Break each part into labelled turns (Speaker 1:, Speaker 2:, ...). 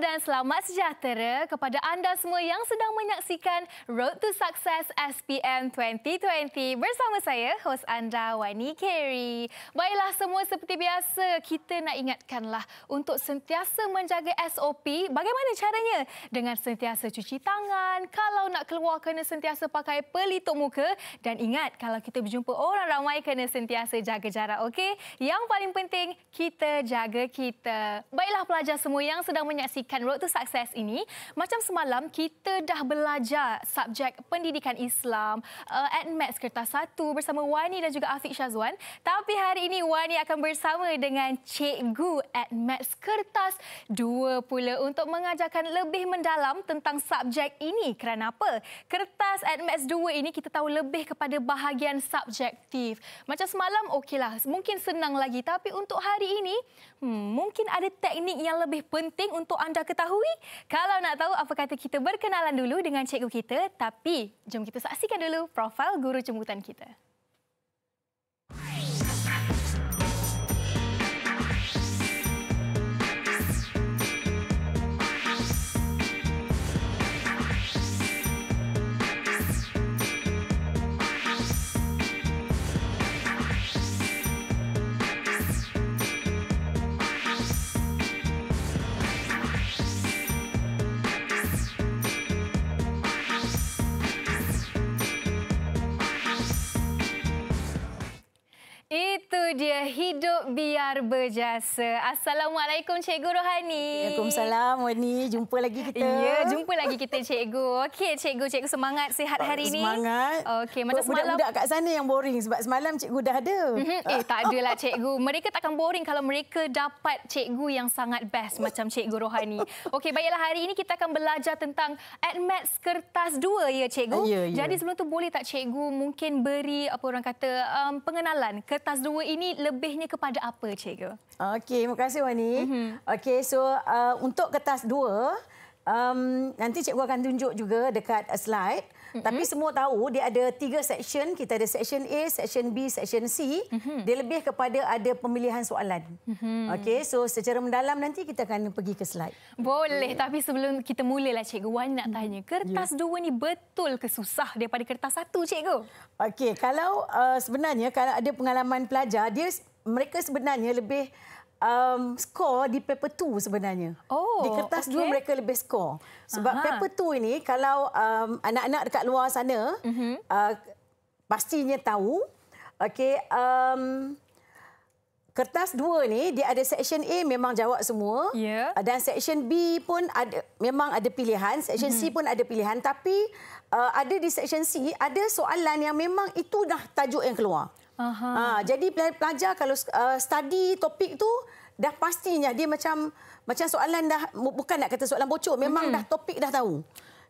Speaker 1: dan selamat sejahtera kepada anda semua yang sedang menyaksikan Road to Success SPM 2020 bersama saya, hos anda Wani Keri. Baiklah semua seperti biasa, kita nak ingatkanlah untuk sentiasa menjaga SOP, bagaimana caranya? Dengan sentiasa cuci tangan, kalau nak keluar kena sentiasa pakai pelitup muka dan ingat kalau kita berjumpa orang ramai kena sentiasa jaga jarak, okey? Yang paling penting, kita jaga kita. Baiklah pelajar semua yang sedang menyaksikan pendidikan Road to Success ini. Macam semalam kita dah belajar subjek pendidikan Islam uh, at Maths Kertas Satu bersama Wani dan juga Afiq Shazwan. Tapi hari ini Wani akan bersama dengan Cikgu at Maths Kertas Dua pula untuk mengajarkan lebih mendalam tentang subjek ini. Kerana apa? Kertas at Maths Dua ini kita tahu lebih kepada bahagian subjektif. Macam semalam okeylah, mungkin senang lagi. Tapi untuk hari ini, hmm, mungkin ada teknik yang lebih penting untuk anda dah ketahui. Kalau nak tahu apa kata kita berkenalan dulu dengan cikgu kita, tapi jom kita saksikan dulu profil guru cemutan kita. Itu dia hidup biar berjasa. Assalamualaikum Cikgu Rohani. Waalaikumsalam Wani. Jumpa lagi kita. Ya, jumpa lagi kita Cikgu. Okey Cikgu, Cikgu semangat sihat hari ini. Semangat. Okey, macam semalam. Budak-budak kat sana yang boring sebab semalam Cikgu dah ada. Mhm, eh, tak adalah Cikgu. Mereka takkan boring kalau mereka dapat Cikgu yang sangat best macam Cikgu Rohani. Okey, baiklah hari ini kita akan belajar tentang AdMats Kertas 2 ya Cikgu. Ah, ya, ya. Jadi sebelum tu boleh tak Cikgu mungkin beri apa orang kata um, pengenalan ke kertas dua ini lebihnya kepada apa, cikgu? Okey, terima kasih
Speaker 2: Wani. Mm-hmm. Okey, so uh, untuk kertas dua, um, nanti cikgu akan tunjuk juga dekat slide hmm Tapi semua tahu dia ada tiga section. Kita ada section A, section B, section C. Mm-hmm. Dia lebih kepada ada pemilihan soalan. Mm-hmm. Okey, so
Speaker 1: secara mendalam nanti kita akan pergi ke slide. Boleh, yeah. tapi sebelum kita mulalah Cikgu Wan nak tanya. Mm-hmm. Kertas yeah. dua ni betul ke susah daripada kertas satu, Cikgu? Okey, kalau uh,
Speaker 2: sebenarnya kalau ada pengalaman pelajar, dia mereka sebenarnya lebih um, skor di paper 2 sebenarnya. Oh, di kertas 2 okay. mereka lebih skor. Sebab Aha. paper 2 ini kalau um, anak-anak dekat luar sana uh-huh. uh, pastinya tahu. Okey, um, kertas 2 ni dia ada section A memang jawab semua yeah. dan section B pun ada memang ada pilihan, section uh-huh. C mhm. pun ada pilihan tapi Uh, ada di section C ada soalan yang memang itu dah tajuk yang keluar. Aha. Ha, jadi pelajar kalau uh, study topik tu dah pastinya dia macam macam soalan dah bukan nak kata soalan bocor memang hmm. dah topik dah tahu.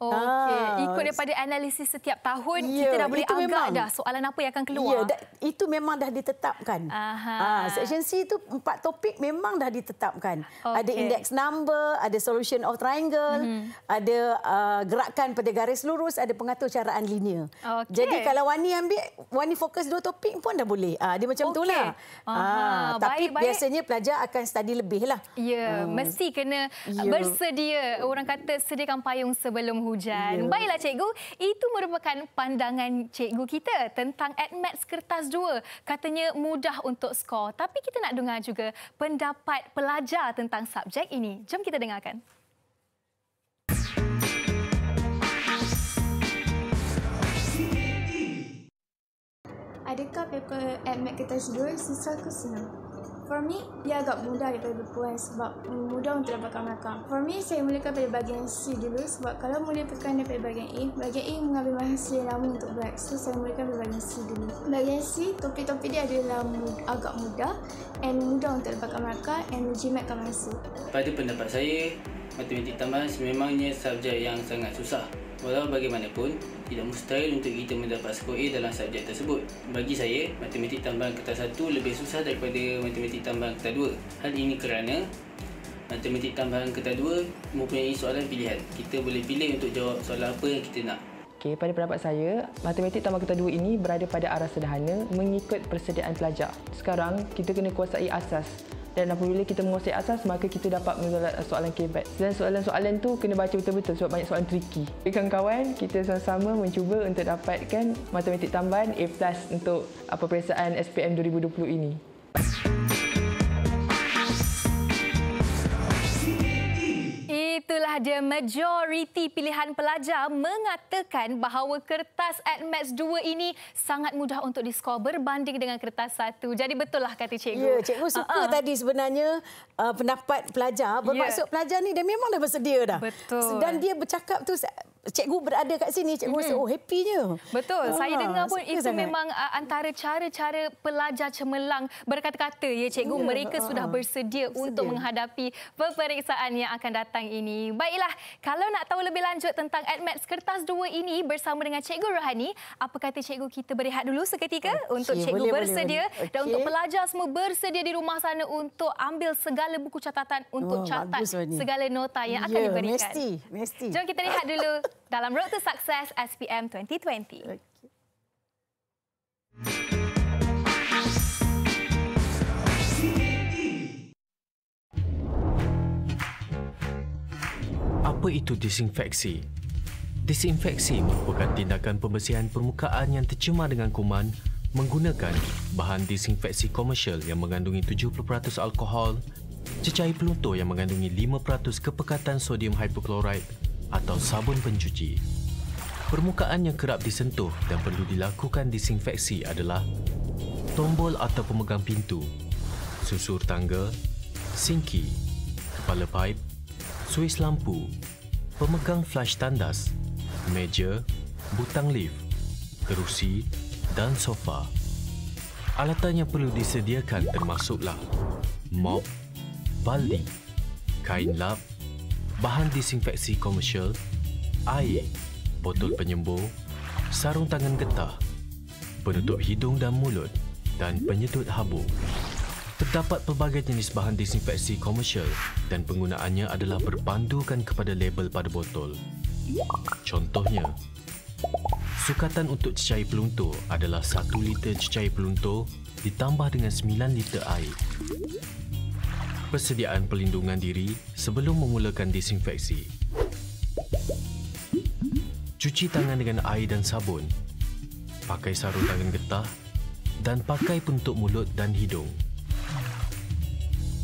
Speaker 2: Okey, ikut
Speaker 1: daripada analisis setiap tahun ya, kita dah boleh agak memang, dah soalan apa yang akan keluar. Ya, da,
Speaker 2: itu memang dah ditetapkan. Aha. Ha, section C itu empat topik memang dah ditetapkan. Okay. Ada index number, ada solution of triangle, hmm. ada uh, gerakan pada garis lurus, ada pengatur caraan linear.
Speaker 3: Okay. Jadi kalau Wani
Speaker 2: ambil, Wani fokus dua topik pun dah boleh. Ha, dia macam okay. itulah. Ha, tapi baik, biasanya pelajar akan study lebih lah.
Speaker 1: Ya, hmm. mesti kena ya. bersedia. Orang kata sediakan payung sebelum hujan hujan. Yeah. Baiklah cikgu, itu merupakan pandangan cikgu kita tentang AdMats Kertas 2. Katanya mudah untuk skor. Tapi kita nak dengar juga pendapat pelajar tentang subjek ini. Jom kita dengarkan. Adakah paper AdMats Kertas 2 susah ke senang? For me, dia agak mudah daripada perempuan sebab mudah untuk dapatkan markah. For me, saya mulakan pada bahagian C dulu sebab kalau mulakan daripada bahagian A, bahagian A mengambil masa yang lama untuk buat. So, saya mulakan pada bahagian C dulu. Bahagian C, topi-topi dia adalah agak mudah and mudah untuk dapatkan markah and menjimatkan
Speaker 3: masa.
Speaker 4: Pada pendapat saya, matematik tambahan sememangnya subjek yang sangat susah. Walau bagaimanapun, tidak mustahil untuk kita mendapat skor A dalam subjek tersebut. Bagi saya, matematik tambahan kertas satu lebih susah daripada matematik tambahan kertas dua. Hal ini kerana matematik tambahan kertas dua mempunyai soalan pilihan. Kita boleh pilih untuk jawab soalan apa yang kita nak. Okay, pada pendapat saya, matematik tambah kata 2 ini berada pada arah sederhana mengikut persediaan pelajar. Sekarang, kita kena kuasai asas. Dan apabila kita menguasai asas, maka kita dapat menjawab soalan KBAT. Dan soalan-soalan tu kena baca betul-betul sebab banyak soalan tricky. Jadi kawan-kawan, kita sama-sama mencuba untuk dapatkan matematik tambahan A+, untuk apa perasaan SPM 2020 ini. Terima kasih.
Speaker 1: itulah dia majoriti pilihan pelajar mengatakan bahawa kertas AdMaths 2 ini sangat mudah untuk diskor berbanding dengan kertas 1. Jadi betul lah kata cikgu. Ya, cikgu suka uh-huh. tadi
Speaker 2: sebenarnya uh, pendapat pelajar. Bermaksud yeah. pelajar ni dia memang dah bersedia dah. Betul. Dan dia bercakap tu cikgu berada kat sini cikgu mm-hmm. rasa oh happynya betul ah, saya dengar pun itu sangat. memang
Speaker 1: uh, antara cara-cara pelajar cemerlang berkata-kata ya cikgu yeah, mereka uh, sudah ah. bersedia, bersedia untuk menghadapi peperiksaan yang akan datang ini baiklah kalau nak tahu lebih lanjut tentang admats kertas 2 ini bersama dengan cikgu Rohani apa kata cikgu kita berehat dulu seketika okay, untuk cikgu boleh, bersedia boleh, boleh. dan untuk pelajar semua bersedia di rumah sana untuk ambil segala buku catatan untuk oh, catat segala nota yang yeah, akan ya, diberikan mesti mesti jom kita lihat dulu dalam Road to Success SPM 2020.
Speaker 4: Apa itu disinfeksi? Disinfeksi merupakan tindakan pembersihan permukaan yang tercemar dengan kuman menggunakan bahan disinfeksi komersial yang mengandungi 70% alkohol, cecair peluntur yang mengandungi 5% kepekatan sodium hypochlorite atau sabun pencuci. Permukaan yang kerap disentuh dan perlu dilakukan disinfeksi adalah tombol atau pemegang pintu, susur tangga, sinki, kepala paip, suis lampu, pemegang flash tandas, meja, butang lift, kerusi dan sofa. Alatan yang perlu disediakan termasuklah mop, balik, kain lap, bahan disinfeksi komersial, air, botol penyembuh, sarung tangan getah, penutup hidung dan mulut dan penyedut habu. Terdapat pelbagai jenis bahan disinfeksi komersial dan penggunaannya adalah berpandukan kepada label pada botol. Contohnya, sukatan untuk cecair peluntur adalah 1 liter cecair peluntur ditambah dengan 9 liter air persediaan pelindungan diri sebelum memulakan disinfeksi. Cuci tangan dengan air dan sabun. Pakai sarung tangan getah dan pakai penutup mulut dan hidung.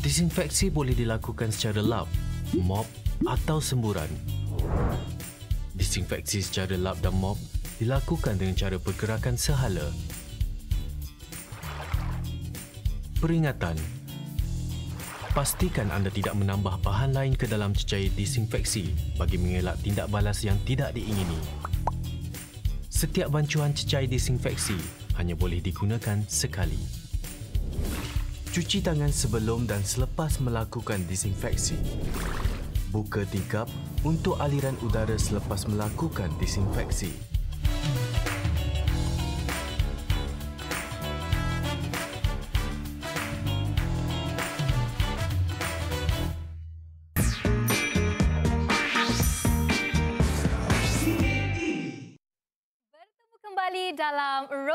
Speaker 4: Disinfeksi boleh dilakukan secara lap, mop atau semburan. Disinfeksi secara lap dan mop dilakukan dengan cara pergerakan sehala. Peringatan Pastikan anda tidak menambah bahan lain ke dalam cecair disinfeksi bagi mengelak tindak balas yang tidak diingini. Setiap bancuhan cecair disinfeksi hanya boleh digunakan sekali. Cuci tangan sebelum dan selepas melakukan disinfeksi. Buka tingkap untuk aliran udara selepas melakukan disinfeksi.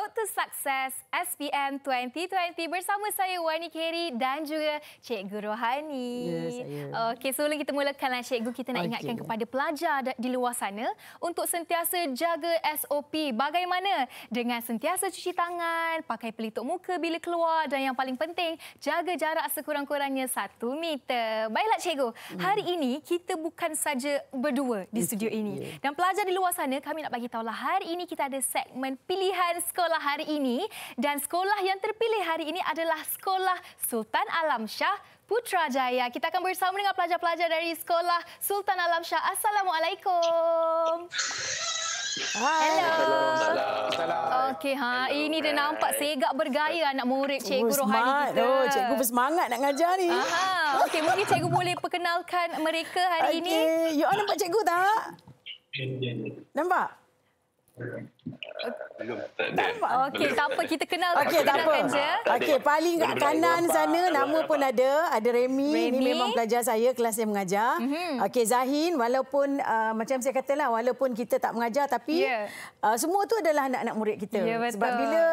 Speaker 1: Road to Success SPM 2020 bersama saya Wani Keri dan juga Cikgu Rohani. Yes, ya, Okey, sebelum kita mulakanlah Cikgu, kita nak okay. ingatkan kepada pelajar di luar sana untuk sentiasa jaga SOP. Bagaimana dengan sentiasa cuci tangan, pakai pelitup muka bila keluar dan yang paling penting, jaga jarak sekurang-kurangnya satu meter. Baiklah Cikgu, hmm. hari ini kita bukan saja berdua di studio ini. Ya. Dan pelajar di luar sana, kami nak bagi tahu lah hari ini kita ada segmen pilihan sekolah sekolah hari ini dan sekolah yang terpilih hari ini adalah Sekolah Sultan Alam Shah Putrajaya. Kita akan bersama dengan pelajar-pelajar dari Sekolah Sultan Alam Shah. Assalamualaikum.
Speaker 3: Hello. Assalamualaikum.
Speaker 1: Okey ha, Hello, ini dia nampak segak bergaya anak murid oh, Cikgu Rohani kita. Oh, cikgu bersemangat nak ngajar ni. Aha. Okey, mungkin cikgu boleh perkenalkan mereka hari okay. ini. Okey, you all nampak cikgu tak? Nampak?
Speaker 3: Belum. Tak ada. tak apa. Kita
Speaker 2: kenal. Okey, tak apa. Okey, paling kat kanan sana nama pun ada. Ada Remy. Remy. Ini memang pelajar saya, kelas yang mengajar. Mm-hmm. Okey, Zahin. Walaupun uh, macam saya katalah, walaupun kita tak mengajar tapi yeah. uh, semua tu adalah anak-anak murid kita. Yeah, ya, Sebab bila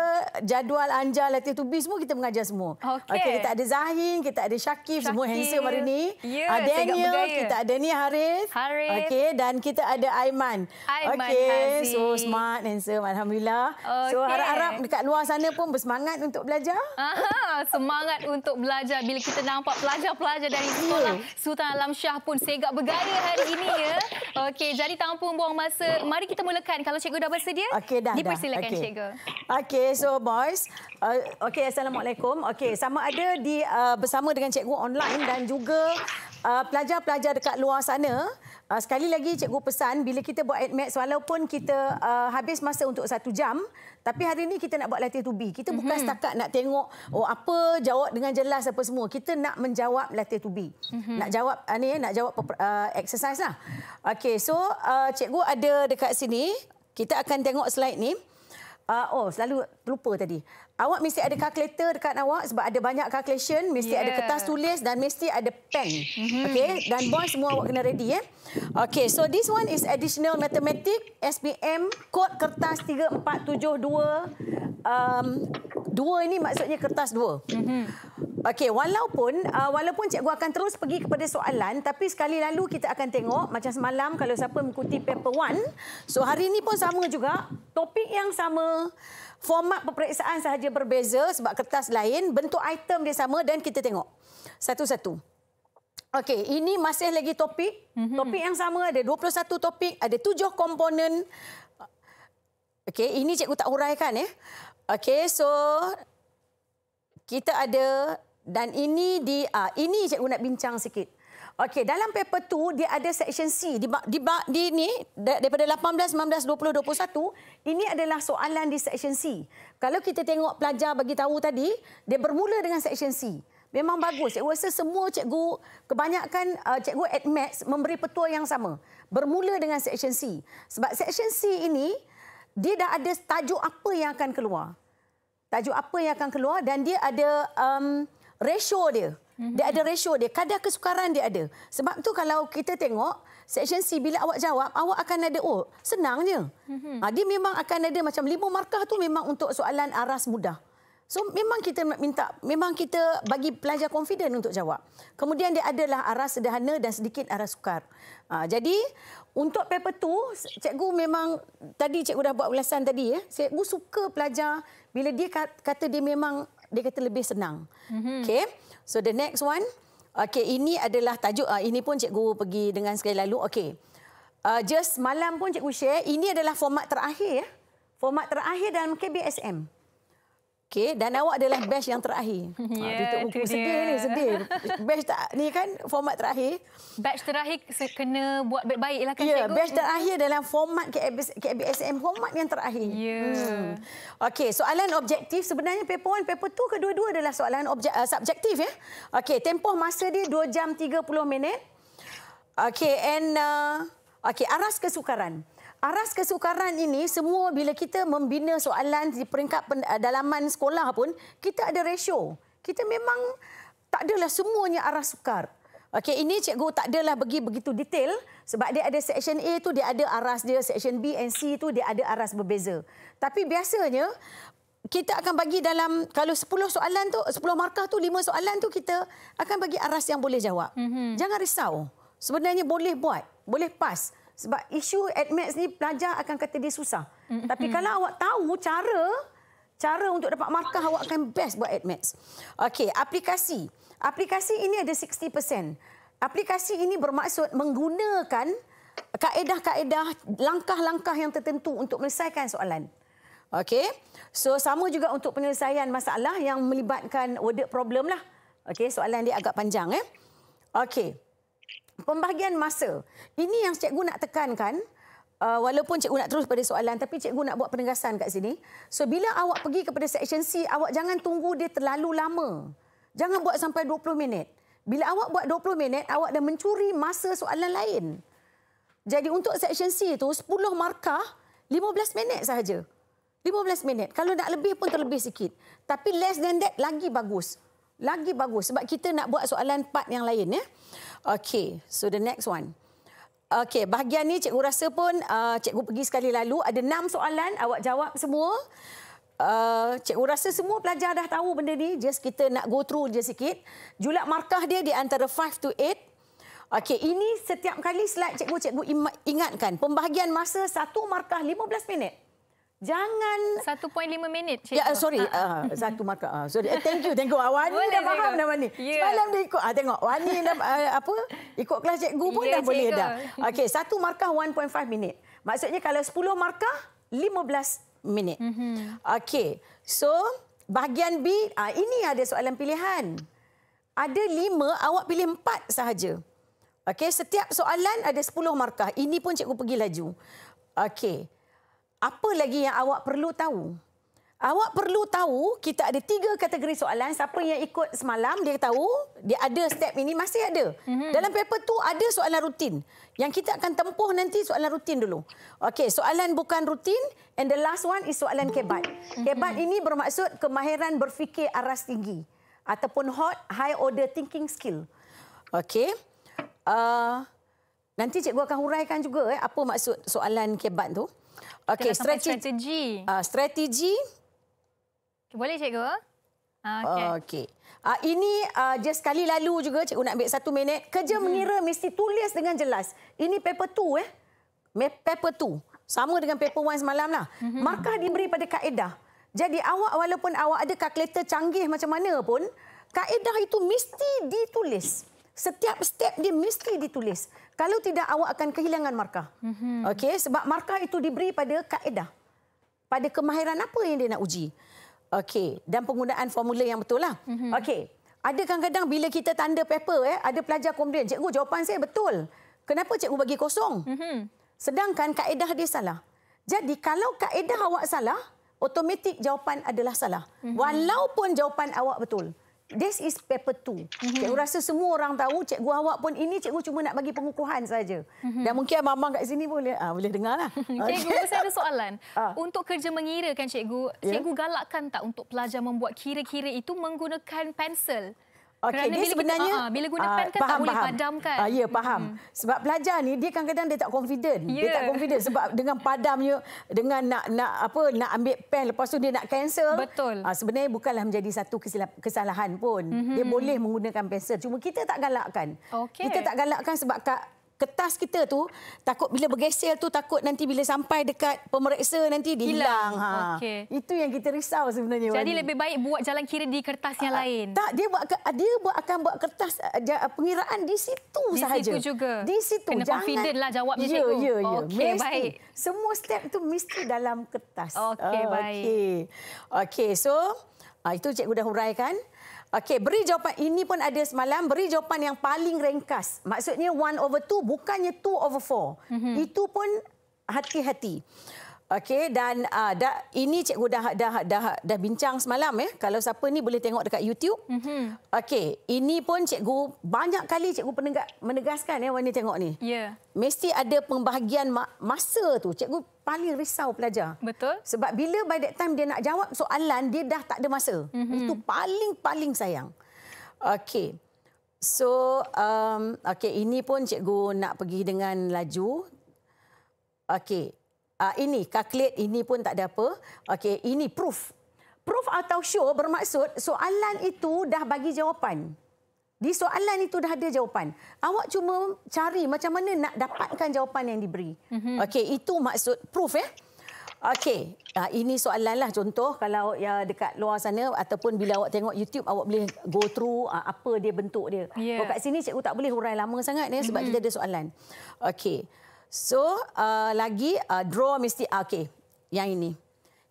Speaker 2: jadual Anja latihan tubi semua kita mengajar semua. Okey. Okay, kita ada Zahin, kita ada Syakif, Syakif. semua handsome hari ini. Ya, yeah, uh, Daniel, kita ada ni Harith. Harith. Okey, dan kita ada Aiman. Aiman okay, Hazi. so smart and handsome alhamdulillah. Okay. So harap-harap dekat luar sana pun bersemangat
Speaker 1: untuk belajar. Aha, semangat untuk belajar bila kita nampak pelajar-pelajar dari sekolah Sultan Alam syah pun segak bergaya hari ini ya. Okey, jadi tanpa buang masa, mari kita mulakan kalau cikgu dah bersedia. Okay, dah. Dipersilakan okay. cikgu. Okey, so boys,
Speaker 2: uh, okey assalamualaikum. Okey, sama ada di uh, bersama dengan cikgu online dan juga uh, pelajar-pelajar dekat luar sana uh, sekali lagi cikgu pesan bila kita buat admax walaupun kita uh, habis masa untuk satu jam tapi hari ini kita nak buat latihan tubi. Kita bukan mm-hmm. setakat nak tengok oh apa jawab dengan jelas apa semua. Kita nak menjawab latihan tubi. Mm-hmm. Nak jawab uh, ni eh, nak jawab uh, exercise lah. Okey so uh, cikgu ada dekat sini kita akan tengok slide ni. Uh, oh selalu lupa tadi. Awak mesti ada kalkulator dekat awak sebab ada banyak calculation, mesti yeah. ada kertas tulis dan mesti ada pen. Mm-hmm. Okey, dan boy semua awak kena ready ya. Eh? Okey, so this one is additional mathematics SPM kod kertas 3472. Um dua ini maksudnya kertas dua. Mhm. Okey, walaupun uh, walaupun cikgu akan terus pergi kepada soalan, tapi sekali lalu kita akan tengok macam semalam kalau siapa mengikuti paper one. So hari ini pun sama juga, topik yang sama. Format peperiksaan sahaja berbeza sebab kertas lain, bentuk item dia sama dan kita tengok satu-satu. Okey, ini masih lagi topik. Mhm. Topik yang sama ada 21 topik, ada 7 komponen. Okey, ini cikgu tak huraikan ya. Okey, so kita ada dan ini di uh, ini cikgu nak bincang sikit. Okey, dalam paper tu dia ada section C di di, di ni daripada 18 19 20 21 ini adalah soalan di section C. Kalau kita tengok pelajar bagi tahu tadi, dia bermula dengan section C. Memang bagus. Cikgu rasa semua cikgu kebanyakan ah, cikgu at maths memberi petua yang sama. Bermula dengan section C. Sebab section C ini dia dah ada tajuk apa yang akan keluar. Tajuk apa yang akan keluar dan dia ada um, ratio dia. Mhm. Dia ada ratio dia. Kadar kesukaran dia ada. Sebab tu kalau kita tengok, Section C bila awak jawab, awak akan ada, oh senang je. Mm-hmm. Ha, dia memang akan ada macam lima markah tu memang untuk soalan aras mudah. So memang kita minta, memang kita bagi pelajar confident untuk jawab. Kemudian dia adalah aras sederhana dan sedikit aras sukar. Ha, jadi untuk paper tu, cikgu memang, tadi cikgu dah buat ulasan tadi ya. Cikgu suka pelajar bila dia kata dia memang dia kata lebih senang. Mm-hmm. Okay. So the next one. Okay, ini adalah tajuk. Uh, ini pun cikgu pergi dengan sekali lalu. Okay. Uh, just malam pun cikgu share. Ini adalah format terakhir ya. Format terakhir dalam KBSM. Okey dan awak adalah batch yang terakhir. Ya, ha, itu sedih ni sedih. Batch tak ni kan
Speaker 1: format terakhir. Batch terakhir kena buat baik-baiklah kan ya, cikgu. Ya, batch mm-hmm. terakhir
Speaker 2: dalam format KBSM format yang terakhir. Ya. Hmm. Okey, soalan objektif sebenarnya paper 1, paper 2 kedua-dua adalah soalan objek, uh, ah, subjektif ya. Okey, tempoh masa dia 2 jam 30 minit. Okey, and uh, okey, aras kesukaran aras kesukaran ini semua bila kita membina soalan di peringkat eh, dalaman sekolah pun kita ada ratio. Kita memang tak adalah semuanya aras sukar. Okey ini cikgu tak adalah bagi begitu detail sebab dia ada section A tu dia ada aras dia section B and C tu dia ada aras berbeza. Tapi biasanya kita akan bagi dalam kalau 10 soalan tu 10 markah tu 5 soalan tu kita akan bagi aras yang boleh jawab. Mm-hmm. Jangan risau. Sebenarnya boleh buat, boleh pass sebab isu admits ni pelajar akan kata dia susah.
Speaker 3: Mm-hmm. Tapi kalau
Speaker 2: awak tahu cara cara untuk dapat markah awak akan best buat admits. Okey, aplikasi. Aplikasi ini ada 60%. Aplikasi ini bermaksud menggunakan kaedah-kaedah langkah-langkah yang tertentu untuk menyelesaikan soalan. Okey. So sama juga untuk penyelesaian masalah yang melibatkan word problem lah. Okey, soalan dia agak panjang eh. Okey pembahagian masa. Ini yang cikgu nak tekankan. Uh, walaupun cikgu nak terus pada soalan tapi cikgu nak buat penegasan kat sini. So bila awak pergi kepada section C, awak jangan tunggu dia terlalu lama. Jangan buat sampai 20 minit. Bila awak buat 20 minit, awak dah mencuri masa soalan lain. Jadi untuk section C itu 10 markah 15 minit sahaja. 15 minit. Kalau nak lebih pun terlebih sikit. Tapi less than that lagi bagus. Lagi bagus sebab kita nak buat soalan part yang lain ya. Eh? Okey, so the next one. Okey, bahagian ni cikgu rasa pun uh, cikgu pergi sekali lalu. Ada enam soalan, awak jawab semua. Uh, cikgu rasa semua pelajar dah tahu benda ni. Just kita nak go through je sikit. Julat markah dia di antara 5 to 8. Okey, ini setiap kali slide cikgu-cikgu ingatkan. Pembahagian masa satu markah 15 minit. Jangan
Speaker 1: 1.5 minit. Ya yeah, sorry uh,
Speaker 2: satu maka. Uh, sorry. Uh, thank you. Thank you. Ah, Wani boleh, dah faham tengok. dah Wani. Yeah. Semalam dia ikut. Ah uh, tengok Wani dah uh, apa ikut kelas cikgu pun yeah, dah cikgu. boleh dah. Okey, satu markah 1.5 minit. Maksudnya kalau 10 markah 15 minit. Mm-hmm. Okey. So bahagian B uh, ini ada soalan pilihan. Ada 5 awak pilih 4 sahaja. Okey, setiap soalan ada 10 markah. Ini pun cikgu pergi laju. Okey apa lagi yang awak perlu tahu? Awak perlu tahu kita ada tiga kategori soalan. Siapa yang ikut semalam dia tahu dia ada step ini masih ada. Mm-hmm. Dalam paper tu ada soalan rutin. Yang kita akan tempuh nanti soalan rutin dulu. Okey, soalan bukan rutin and the last one is soalan kebat. Mm-hmm. Kebat ini bermaksud kemahiran berfikir aras tinggi ataupun hot high order thinking skill. Okey. Uh, nanti cikgu akan huraikan juga eh, apa maksud soalan kebat tu. Okey, strategi. Strategi. Uh, strategi. Boleh cikgu? Ah, okey. Okay. Uh, ah, ini uh, just sekali lalu juga cikgu nak ambil satu minit. Kerja hmm. menira mesti tulis dengan jelas. Ini paper two eh. Paper two. Sama dengan paper one semalam lah. Hmm. Markah diberi pada kaedah. Jadi awak walaupun awak ada kalkulator canggih macam mana pun, kaedah itu mesti ditulis. Setiap step dia mesti ditulis. Kalau tidak awak akan kehilangan markah. Mm-hmm. Okey sebab markah itu diberi pada kaedah. Pada kemahiran apa yang dia nak uji. okay? dan penggunaan formula yang betul lah. Mm-hmm. Okey. Ada kadang-kadang bila kita tanda paper eh ada pelajar komplain cikgu jawapan saya betul. Kenapa cikgu bagi kosong? Mm-hmm. Sedangkan kaedah dia salah. Jadi kalau kaedah awak salah, otomatik jawapan adalah salah. Mm-hmm. Walaupun jawapan awak betul this is paper two. Mm-hmm. Cikgu rasa semua orang tahu cikgu awak pun ini cikgu cuma nak bagi pengukuhan saja. Mm-hmm. Dan mungkin mama kat sini boleh ah boleh dengarlah. cikgu okay.
Speaker 1: saya ada soalan. Ah. Untuk kerja mengira kan cikgu, ya. cikgu yeah. galakkan tak untuk pelajar membuat kira-kira itu menggunakan pensel? Okey, dia bila sebenarnya kita, uh, ah, bila guna ah, pen kan faham, tak boleh padamkan. uh, ah, ya,
Speaker 2: faham. Hmm. Sebab pelajar ni dia kadang-kadang dia tak confident. Yeah. Dia ya. tak confident sebab dengan padamnya dengan nak nak apa nak ambil pen lepas tu dia nak cancel. Betul. Uh, sebenarnya bukanlah menjadi satu kesalahan pun. Mm-hmm. Dia mhm. boleh menggunakan pensel cuma kita tak galakkan.
Speaker 3: Okay. Kita tak galakkan
Speaker 2: sebab kak, kertas kita tu takut bila bergesel tu takut nanti bila sampai dekat pemeriksa nanti dia hilang. Ha. Okay. Itu yang kita risau sebenarnya. Jadi lebih
Speaker 1: baik buat jalan kira di kertas yang uh, lain.
Speaker 2: Tak dia buat dia buat akan buat kertas ah, pengiraan di situ di sahaja. Di situ juga. Di situ Kena jangan. Confident lah jawab dia yeah, yeah, yeah. Okey baik. Semua step tu mesti dalam kertas. Okey okay. baik. Okey. Okey so ah, itu cikgu dah huraikan. Okey, beri jawapan ini pun ada semalam. Beri jawapan yang paling ringkas. Maksudnya one over two bukannya two over four. Mm-hmm. Itu pun hati-hati. Okey dan uh, dah, ini cikgu dah, dah dah dah bincang semalam ya. Kalau siapa ni boleh tengok dekat YouTube. Mm -hmm. Okey, ini pun cikgu banyak kali cikgu penegak, menegaskan ya warna tengok ni. Ya. Yeah. Mesti ada pembahagian masa tu. Cikgu paling risau pelajar. Betul. Sebab bila by that time dia nak jawab soalan, dia dah tak ada masa. Mm -hmm. Itu paling-paling sayang. Okey. So um okey ini pun cikgu nak pergi dengan laju. Okey uh, ini calculate ini pun tak ada apa. Okey, ini proof. Proof atau show bermaksud soalan itu dah bagi jawapan. Di soalan itu dah ada jawapan. Awak cuma cari macam mana nak dapatkan jawapan yang diberi. Mm-hmm. Okey, itu maksud proof ya. Okey, uh, ini soalanlah contoh kalau ya dekat luar sana ataupun bila awak tengok YouTube awak boleh go through uh, apa dia bentuk dia. Yeah. Kalau kat sini cikgu tak boleh hurai lama sangat ya sebab mm-hmm. kita ada soalan. Okey. So uh, lagi uh, draw mesti ah, okay yang ini.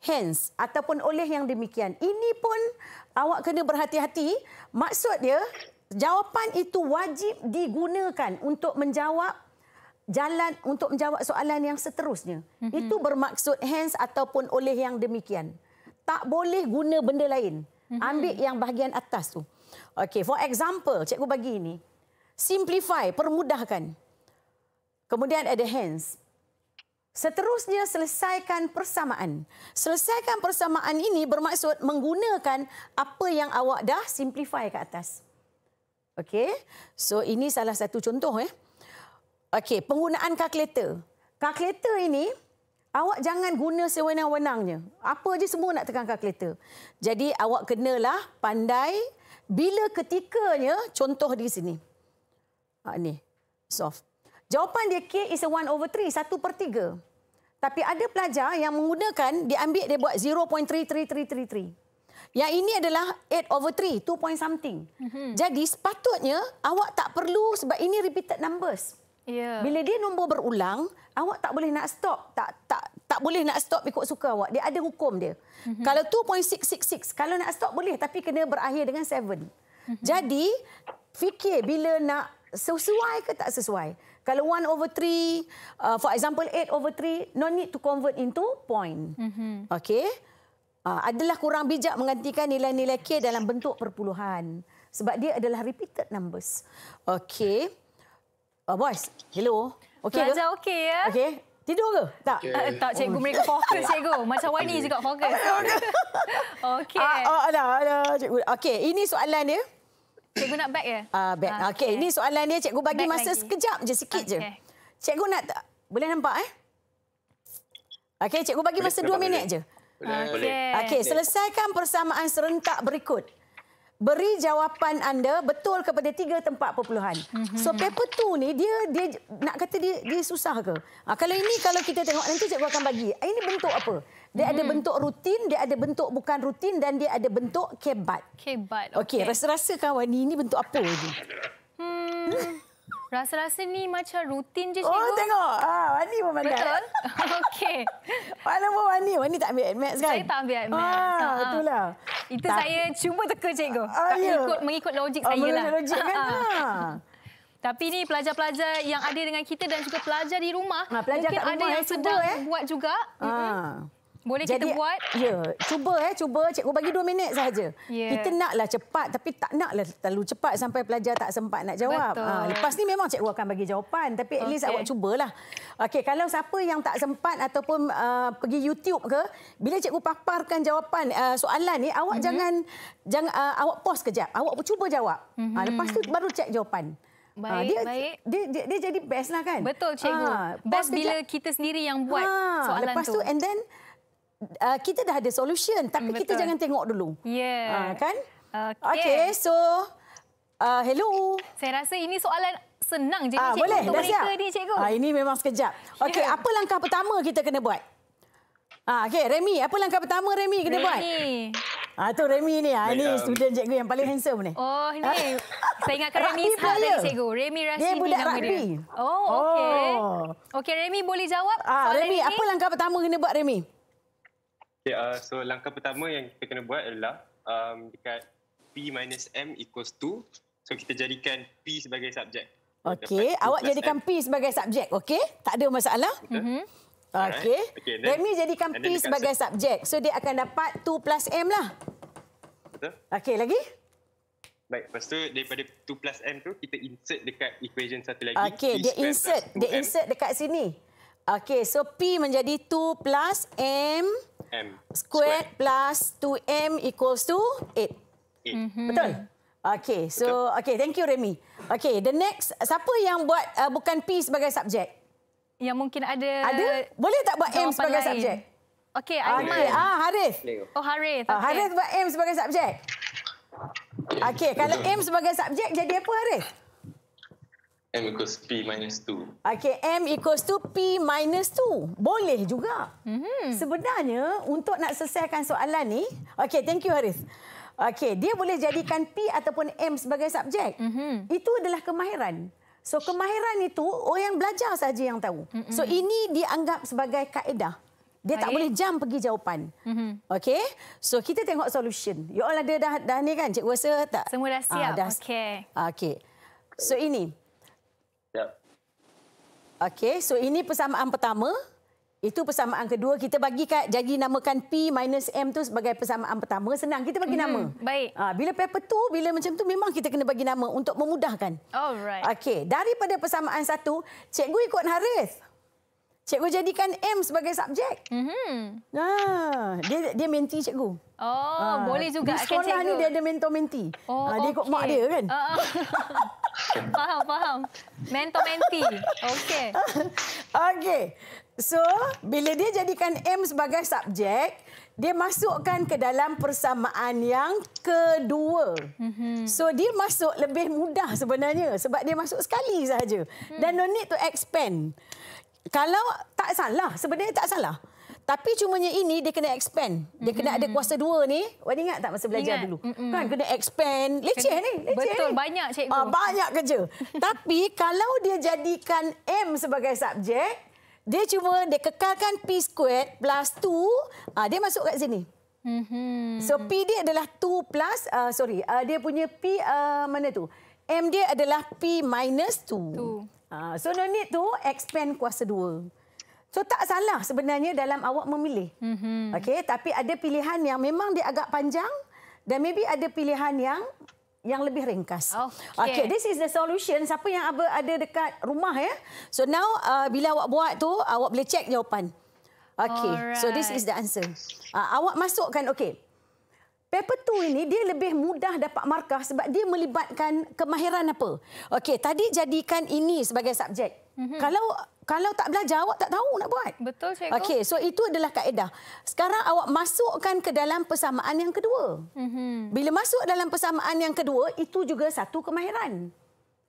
Speaker 2: Hence ataupun oleh yang demikian ini pun awak kena berhati-hati. Maksud dia jawapan itu wajib digunakan untuk menjawab jalan untuk menjawab soalan yang seterusnya. Mm-hmm. Itu bermaksud hence ataupun oleh yang demikian. Tak boleh guna benda lain. Mm-hmm. Ambil yang bahagian atas tu. Okay, for example, cikgu bagi ini. Simplify, permudahkan. Kemudian ada hands. Seterusnya selesaikan persamaan. Selesaikan persamaan ini bermaksud menggunakan apa yang awak dah simplify ke atas. Okey. So ini salah satu contoh eh. Okey, penggunaan kalkulator. Kalkulator ini awak jangan guna sewenang-wenangnya. Apa aja semua nak tekan kalkulator. Jadi awak kenalah pandai bila ketikanya contoh di sini. Ha, ni, soft. Jawapan dia K is a 1 over 3, 1 per 3. Tapi ada pelajar yang menggunakan, dia ambil, dia buat 0.33333. Yang ini adalah 8 over 3, 2 point something. Mhm. Jadi sepatutnya awak tak perlu sebab ini repeated numbers. Yeah. Bila dia nombor berulang, awak tak boleh nak stop. Tak tak tak boleh nak stop ikut suka awak. Dia ada hukum dia. Mm-hmm. Kalau 2.666, kalau nak stop boleh tapi kena berakhir dengan 7. Mm-hmm. Jadi fikir bila nak sesuai ke tak sesuai. Kalau 1 over 3, uh, for example 8 over 3, no need to convert into point. Mm-hmm. Okay. Uh, adalah kurang bijak menggantikan nilai-nilai K dalam bentuk perpuluhan. Sebab dia adalah repeated numbers. Okay. Uh, boys, hello. Okay Raja ke? okay
Speaker 3: ya.
Speaker 1: Okay. Tidur ke? Tak.
Speaker 3: Okay. Uh, eh,
Speaker 2: tak, cikgu. Mereka fokus, cikgu.
Speaker 1: Macam Wani juga fokus. okay. Uh, oh, alah,
Speaker 2: alah, Okay, ini soalan dia.
Speaker 1: Cikgu nak back ya?
Speaker 2: Ah, beg. Ah, okey, ini soalan dia cikgu bagi back masa lagi. sekejap je, sikit okay. je. Cikgu nak boleh nampak eh? Okey, cikgu bagi boleh, masa 2 minit boleh. je. Okey. Okey, selesaikan persamaan serentak berikut beri jawapan anda betul kepada tiga tempat perpuluhan. Mhm. So paper 2 ni dia dia nak kata dia dia susah ke? Ha, kalau ini kalau kita tengok nanti cikgu akan bagi. Ah, ini bentuk apa? Dia hmm. ada mhm. bentuk rutin, dia ada bentuk bukan rutin dan dia ada bentuk
Speaker 1: kebat. Kebat. Okey, okay. rasa-rasa
Speaker 2: kawan ni ini bentuk apa ni? Hmm.
Speaker 1: Rasa-rasa ni macam rutin je oh, cikgu. Oh, tengok. Ah, Wani pun pandai. Betul. Okey. Mana pun Wani. Wani tak ambil admax kan? Saya tak ambil admax. Ah, ha, ha. itulah. Itu tak. saya cuba teka cikgu. Ah, tak yeah. ikut, mengikut logik oh, saya lah. Mengikut logik kan? Ha. Ah. Tapi ni pelajar-pelajar yang ada dengan kita dan juga pelajar di rumah. Ha, pelajar mungkin kat rumah ada ya, yang sedang eh. buat juga. Ah. Mm
Speaker 2: -hmm. Boleh Jadi, kita buat? Ya, cuba eh, cuba. Cikgu bagi dua minit saja. Yeah. Kita naklah cepat tapi tak naklah terlalu cepat sampai pelajar tak sempat nak jawab. Ha, lepas ni memang cikgu akan bagi jawapan tapi at okay. least awak cubalah. Okey, kalau siapa yang tak sempat ataupun uh, pergi YouTube ke, bila cikgu paparkan jawapan uh, soalan ni, awak mm -hmm. jangan jangan uh, awak pause kejap. Awak cuba jawab. Mm -hmm. ha, lepas tu baru cek jawapan. Baik, dia, baik. Dia, dia, dia jadi best lah kan? Betul, cikgu. Ha, best bila
Speaker 1: kita sendiri yang buat ha, soalan lepas tu. Lepas tu, and then uh,
Speaker 2: kita dah ada solution tapi hmm, Betul. kita jangan tengok dulu.
Speaker 1: Ya. Yeah. Uh, kan? Okey. Okey, so uh, hello. Saya rasa ini soalan senang je ah, boleh, untuk mereka ni cikgu. Ah, ini
Speaker 2: memang sekejap. Ya. Okey, yeah. apa langkah pertama kita kena buat? Ah, okey, Remy, apa langkah pertama Remy kena Remy. buat? Ah, tu Remy ni. Ah, ini um, student cikgu yang paling handsome ni.
Speaker 1: Oh, ni. Ah. Saya ingatkan Remy Sah tadi cikgu. Remy Rashidi dia
Speaker 2: budak nama dia. Oh, okey. Oh.
Speaker 1: Okey, Remy boleh jawab ah, soalan Remy, ini? apa langkah
Speaker 2: pertama kena buat Remy?
Speaker 4: Okay, uh, so langkah pertama yang kita kena buat adalah um, dekat P minus M equals 2. So kita jadikan P sebagai subjek.
Speaker 2: Okay, awak jadikan M. P sebagai subjek, okay? Tak ada masalah. Mm-hmm. Okay, okay
Speaker 4: Remy jadikan P sebagai
Speaker 2: sub- subjek. So dia akan dapat 2 plus M lah. Betul. Okay, lagi?
Speaker 4: Baik, lepas tu daripada 2 plus M tu, kita insert dekat equation satu lagi. Okay, P dia insert. Dia insert
Speaker 2: dekat sini. Okay, so P menjadi 2 plus M... M squared plus 2M equals to 8. Mm -hmm. Betul? Okay, so okay, thank you Remy. Okay, the next siapa yang buat uh, bukan P sebagai subjek? Yang mungkin ada Ada? Boleh tak buat M sebagai subjek? Okay, Aiman. Okay. Ah, ah Oh, Harif. Ah, okay. Ah, Harif buat M sebagai subjek. Okay, kalau M sebagai subjek jadi apa Harif?
Speaker 4: M equals P minus 2.
Speaker 2: Okey, M equals 2, P minus 2. Boleh juga. Mm -hmm. Sebenarnya, untuk nak selesaikan soalan ni, okey, thank you, Haris. Okey, dia boleh jadikan P ataupun M sebagai subjek. Mm -hmm. Itu adalah kemahiran. So, kemahiran itu, orang belajar saja yang tahu. Mm -hmm. So, ini dianggap sebagai kaedah. Dia Baik. tak boleh jam pergi jawapan. Mm -hmm. Okay? So, kita tengok solution. You all ada dah, dah ni kan, cik Wasa? Semua dah siap. Ah, dah, okay. Okay. So, ini... Ya. Okey, so ini persamaan pertama. Itu persamaan kedua. Kita bagi kat, jadi namakan P minus M tu sebagai persamaan pertama. Senang, kita bagi mhm, nama. Hmm, baik. Ha, bila paper tu, bila macam tu memang kita kena bagi nama untuk memudahkan. Alright. Okey, daripada persamaan satu, cikgu ikut Harith. Cikgu jadikan M sebagai subjek. Mm -hmm. ah, dia dia menti cikgu.
Speaker 3: Oh, ah, boleh juga. Di sekolah
Speaker 2: ni dia ada mentor menti. Oh, ah, dia okay. ikut mak dia kan? Uh -uh.
Speaker 1: faham, faham.
Speaker 2: Mentor menti. Okey. Okey. So, bila dia jadikan M sebagai subjek, dia masukkan ke dalam persamaan yang kedua. Mhm. So, dia masuk lebih mudah sebenarnya sebab dia masuk sekali sahaja. Hmm. Dan no need to expand. Kalau tak salah, sebenarnya tak salah. Tapi cumanya ini dia kena expand. Dia mm-hmm. kena ada kuasa dua ni. Wan ingat tak masa belajar ingat. dulu? Mm-mm. Kan kena expand. Leceh kena, ni. Leceh betul, ni. banyak cikgu. Ah, banyak kerja. Tapi kalau dia jadikan M sebagai subjek, dia cuma dia kekalkan P squared plus 2, ah, dia masuk kat sini.
Speaker 3: Mm-hmm. So
Speaker 2: P dia adalah 2 plus, uh, sorry, uh, dia punya P uh, mana tu? M dia adalah P minus 2. 2. Uh, so no need to expand kuasa 2. So tak salah sebenarnya dalam awak memilih.
Speaker 3: Mm-hmm. Okey,
Speaker 2: tapi ada pilihan yang memang dia agak panjang dan maybe ada pilihan yang yang lebih ringkas. Okey, okay, this is the solution. Siapa yang ada ada dekat rumah ya? So now uh, bila awak buat tu, awak boleh check jawapan. Okey. So this is the answer. Uh, awak masukkan okey. Paper 2 ini dia lebih mudah dapat markah sebab dia melibatkan kemahiran apa? Okey, tadi jadikan ini sebagai subjek. Mm-hmm. Kalau kalau tak belajar, awak tak tahu nak buat.
Speaker 1: Betul,
Speaker 3: Cikgu. Okey, so
Speaker 2: itu adalah kaedah. Sekarang awak masukkan ke dalam persamaan yang kedua. Mm -hmm. Bila masuk dalam persamaan yang kedua, itu juga satu kemahiran.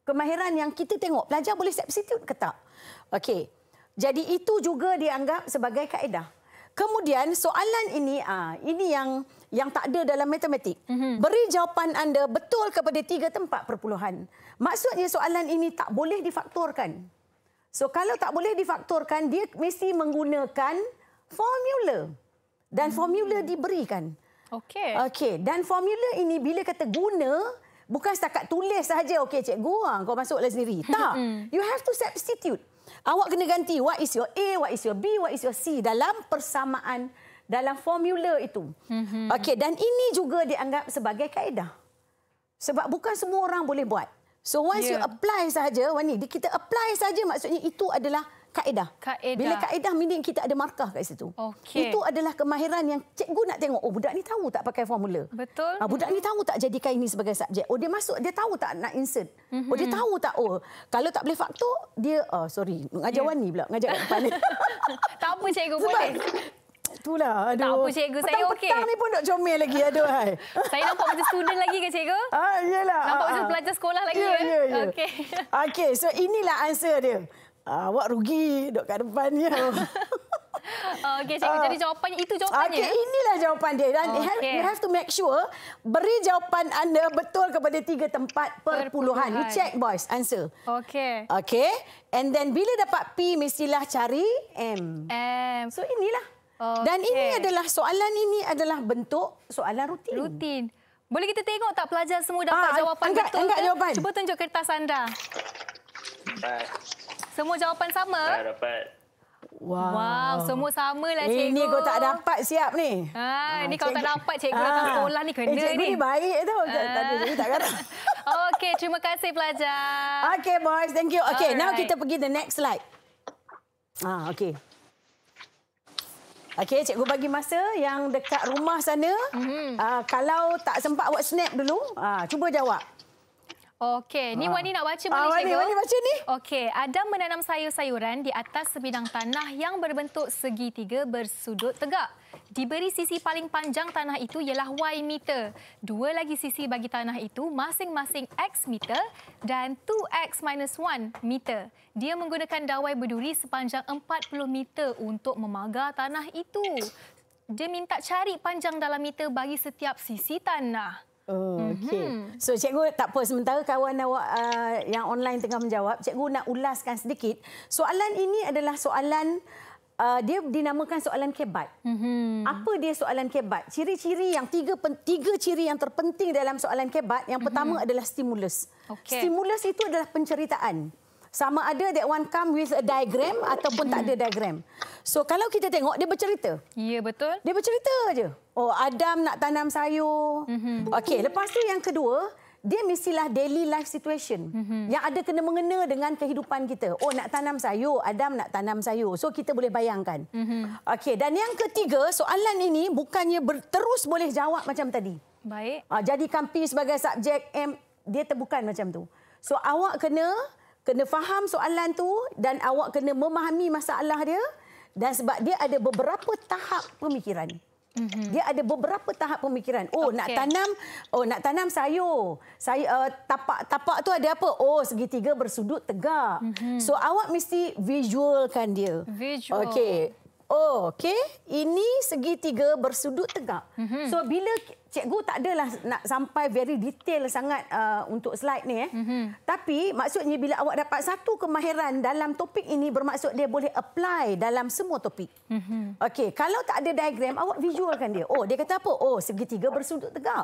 Speaker 2: Kemahiran yang kita tengok. Pelajar boleh substitute ke tak? Okey. Jadi itu juga dianggap sebagai kaedah. Kemudian soalan ini ah ini yang yang tak ada dalam matematik. Mm -hmm. Beri jawapan anda betul kepada tiga tempat perpuluhan. Maksudnya soalan ini tak boleh difaktorkan. So kalau tak boleh difaktorkan, dia mesti menggunakan formula. Dan formula hmm. diberikan.
Speaker 3: Okey. Okey,
Speaker 2: dan formula ini bila kata guna, bukan setakat tulis saja. Okey, cikgu, ah, kau masuklah sendiri. Tak. Hmm. You have to substitute. Awak kena ganti what is your A, what is your B, what is your C dalam persamaan dalam formula itu.
Speaker 3: Hmm. Okey,
Speaker 2: dan ini juga dianggap sebagai kaedah. Sebab bukan semua orang boleh buat. So once yeah. you apply saja Wani, kita apply saja maksudnya itu adalah kaedah. kaedah. Bila kaedah meaning kita ada markah kat situ.
Speaker 1: Okay. Itu
Speaker 2: adalah kemahiran yang cikgu nak tengok. Oh budak ni tahu tak pakai formula.
Speaker 1: Betul. Ah, budak ni
Speaker 2: tahu tak jadikan ini sebagai subjek. Oh dia masuk, dia tahu tak nak insert. Mm-hmm. Oh dia mhm. tahu tak oh kalau tak boleh faktor dia oh, sorry mengajar yeah. Wani pula mengajar kat depan ni.
Speaker 1: tak apa cikgu boleh.
Speaker 2: Itulah, aduh. Tak apa cikgu, saya okey. Petang ni pun nak comel lagi, aduh. Hai. Saya nampak macam student
Speaker 1: lagi ke cikgu? Ah, iyalah. Nampak ah, macam ah. pelajar sekolah lagi. Ya, eh? ya, ya. Okey.
Speaker 2: Okey, so inilah answer dia. Ah, awak rugi duduk kat depannya.
Speaker 1: Okey, cikgu. Uh, jadi jawapannya, itu jawapannya? Okey, ya? inilah jawapan dia. Dan okay. You have
Speaker 2: to make sure, beri jawapan anda betul kepada tiga tempat perpuluhan. perpuluhan. You check, boys. Answer. Okey. Okey. And then, bila dapat P, mestilah cari M. M. So, inilah.
Speaker 1: Okay. Dan ini adalah soalan ini adalah bentuk soalan rutin. Rutin. Boleh kita tengok tak pelajar semua dapat ah, jawapan angkat, betul? Angkat jawapan. Cuba tunjuk kertas anda. Dapat. Semua jawapan sama? Dah dapat. Wow. wow, semua lah eh, cikgu. Ini kau tak dapat
Speaker 2: siap ni. Ha, ah, ini kau tak dapat cikgu ah. datang sekolah ni eh, kena eh, cikgu ni. Cikgu ni baik tu. Ah. Tak ada cikgu tak kata.
Speaker 1: Okey, terima kasih pelajar. Okey boys, thank
Speaker 2: you. Okey, now kita pergi the next slide. Ah, okey. Okey, cikgu bagi masa yang dekat rumah sana. Mm-hmm. Uh, kalau tak sempat buat snap dulu, uh, cuba jawab.
Speaker 1: Okey, ni ah. Wani nak baca boleh Wani, Wani baca ni. Okey, Adam menanam sayur-sayuran di atas sebidang tanah yang berbentuk segitiga bersudut tegak. Diberi sisi paling panjang tanah itu ialah Y meter. Dua lagi sisi bagi tanah itu masing-masing X meter dan 2X minus 1 meter. Dia menggunakan dawai berduri sepanjang 40 meter untuk memagar tanah itu. Dia minta cari panjang dalam meter bagi setiap sisi tanah.
Speaker 2: Okey. Mhm. So cikgu tak apa sementara kawan awak uh, yang online tengah menjawab, cikgu nak ulaskan sedikit. Soalan ini adalah soalan uh, dia dinamakan soalan kebat. Mm-hmm. Apa dia soalan kebat? Ciri-ciri yang tiga tiga ciri yang terpenting dalam soalan kebat. Yang mhm. pertama mm-hmm. adalah stimulus. Okay. Stimulus itu adalah penceritaan. Sama ada that one come with a diagram ataupun mm-hmm. tak ada diagram. So kalau kita tengok dia bercerita. Ya yeah, betul. Dia bercerita aja. Oh Adam nak tanam sayur. Mm-hmm. Okey, lepas tu yang kedua dia mestilah daily life situation mm-hmm. yang ada kena mengena dengan kehidupan kita. Oh nak tanam sayur, Adam nak tanam sayur. So kita boleh bayangkan. Mm-hmm. Okey, dan yang ketiga, soalan ini bukannya ber- terus boleh jawab macam tadi. Baik. Uh, ah, jadikan P sebagai subjek M dia terbukan macam tu. So awak kena kena faham soalan tu dan awak kena memahami masalah dia dan sebab dia ada beberapa tahap pemikiran. Mm-hmm. Dia ada beberapa tahap pemikiran. Oh okay. nak tanam, oh nak tanam sayur. Saya uh, eh, tapak tapak tu ada apa? Oh segitiga bersudut tegak. Mm -hmm. So awak mesti visualkan dia. Visual. Okey. Oh, okey. Ini segitiga bersudut tegak. Mm -hmm. So bila cikgu tak adalah nak sampai very detail sangat uh, untuk slide ni. Eh. Mm-hmm. Tapi maksudnya bila awak dapat satu kemahiran dalam topik ini bermaksud dia boleh apply dalam semua topik. Mm-hmm. Okey, kalau tak ada diagram, awak visualkan dia. Oh, dia kata apa? Oh, segitiga bersudut tegak.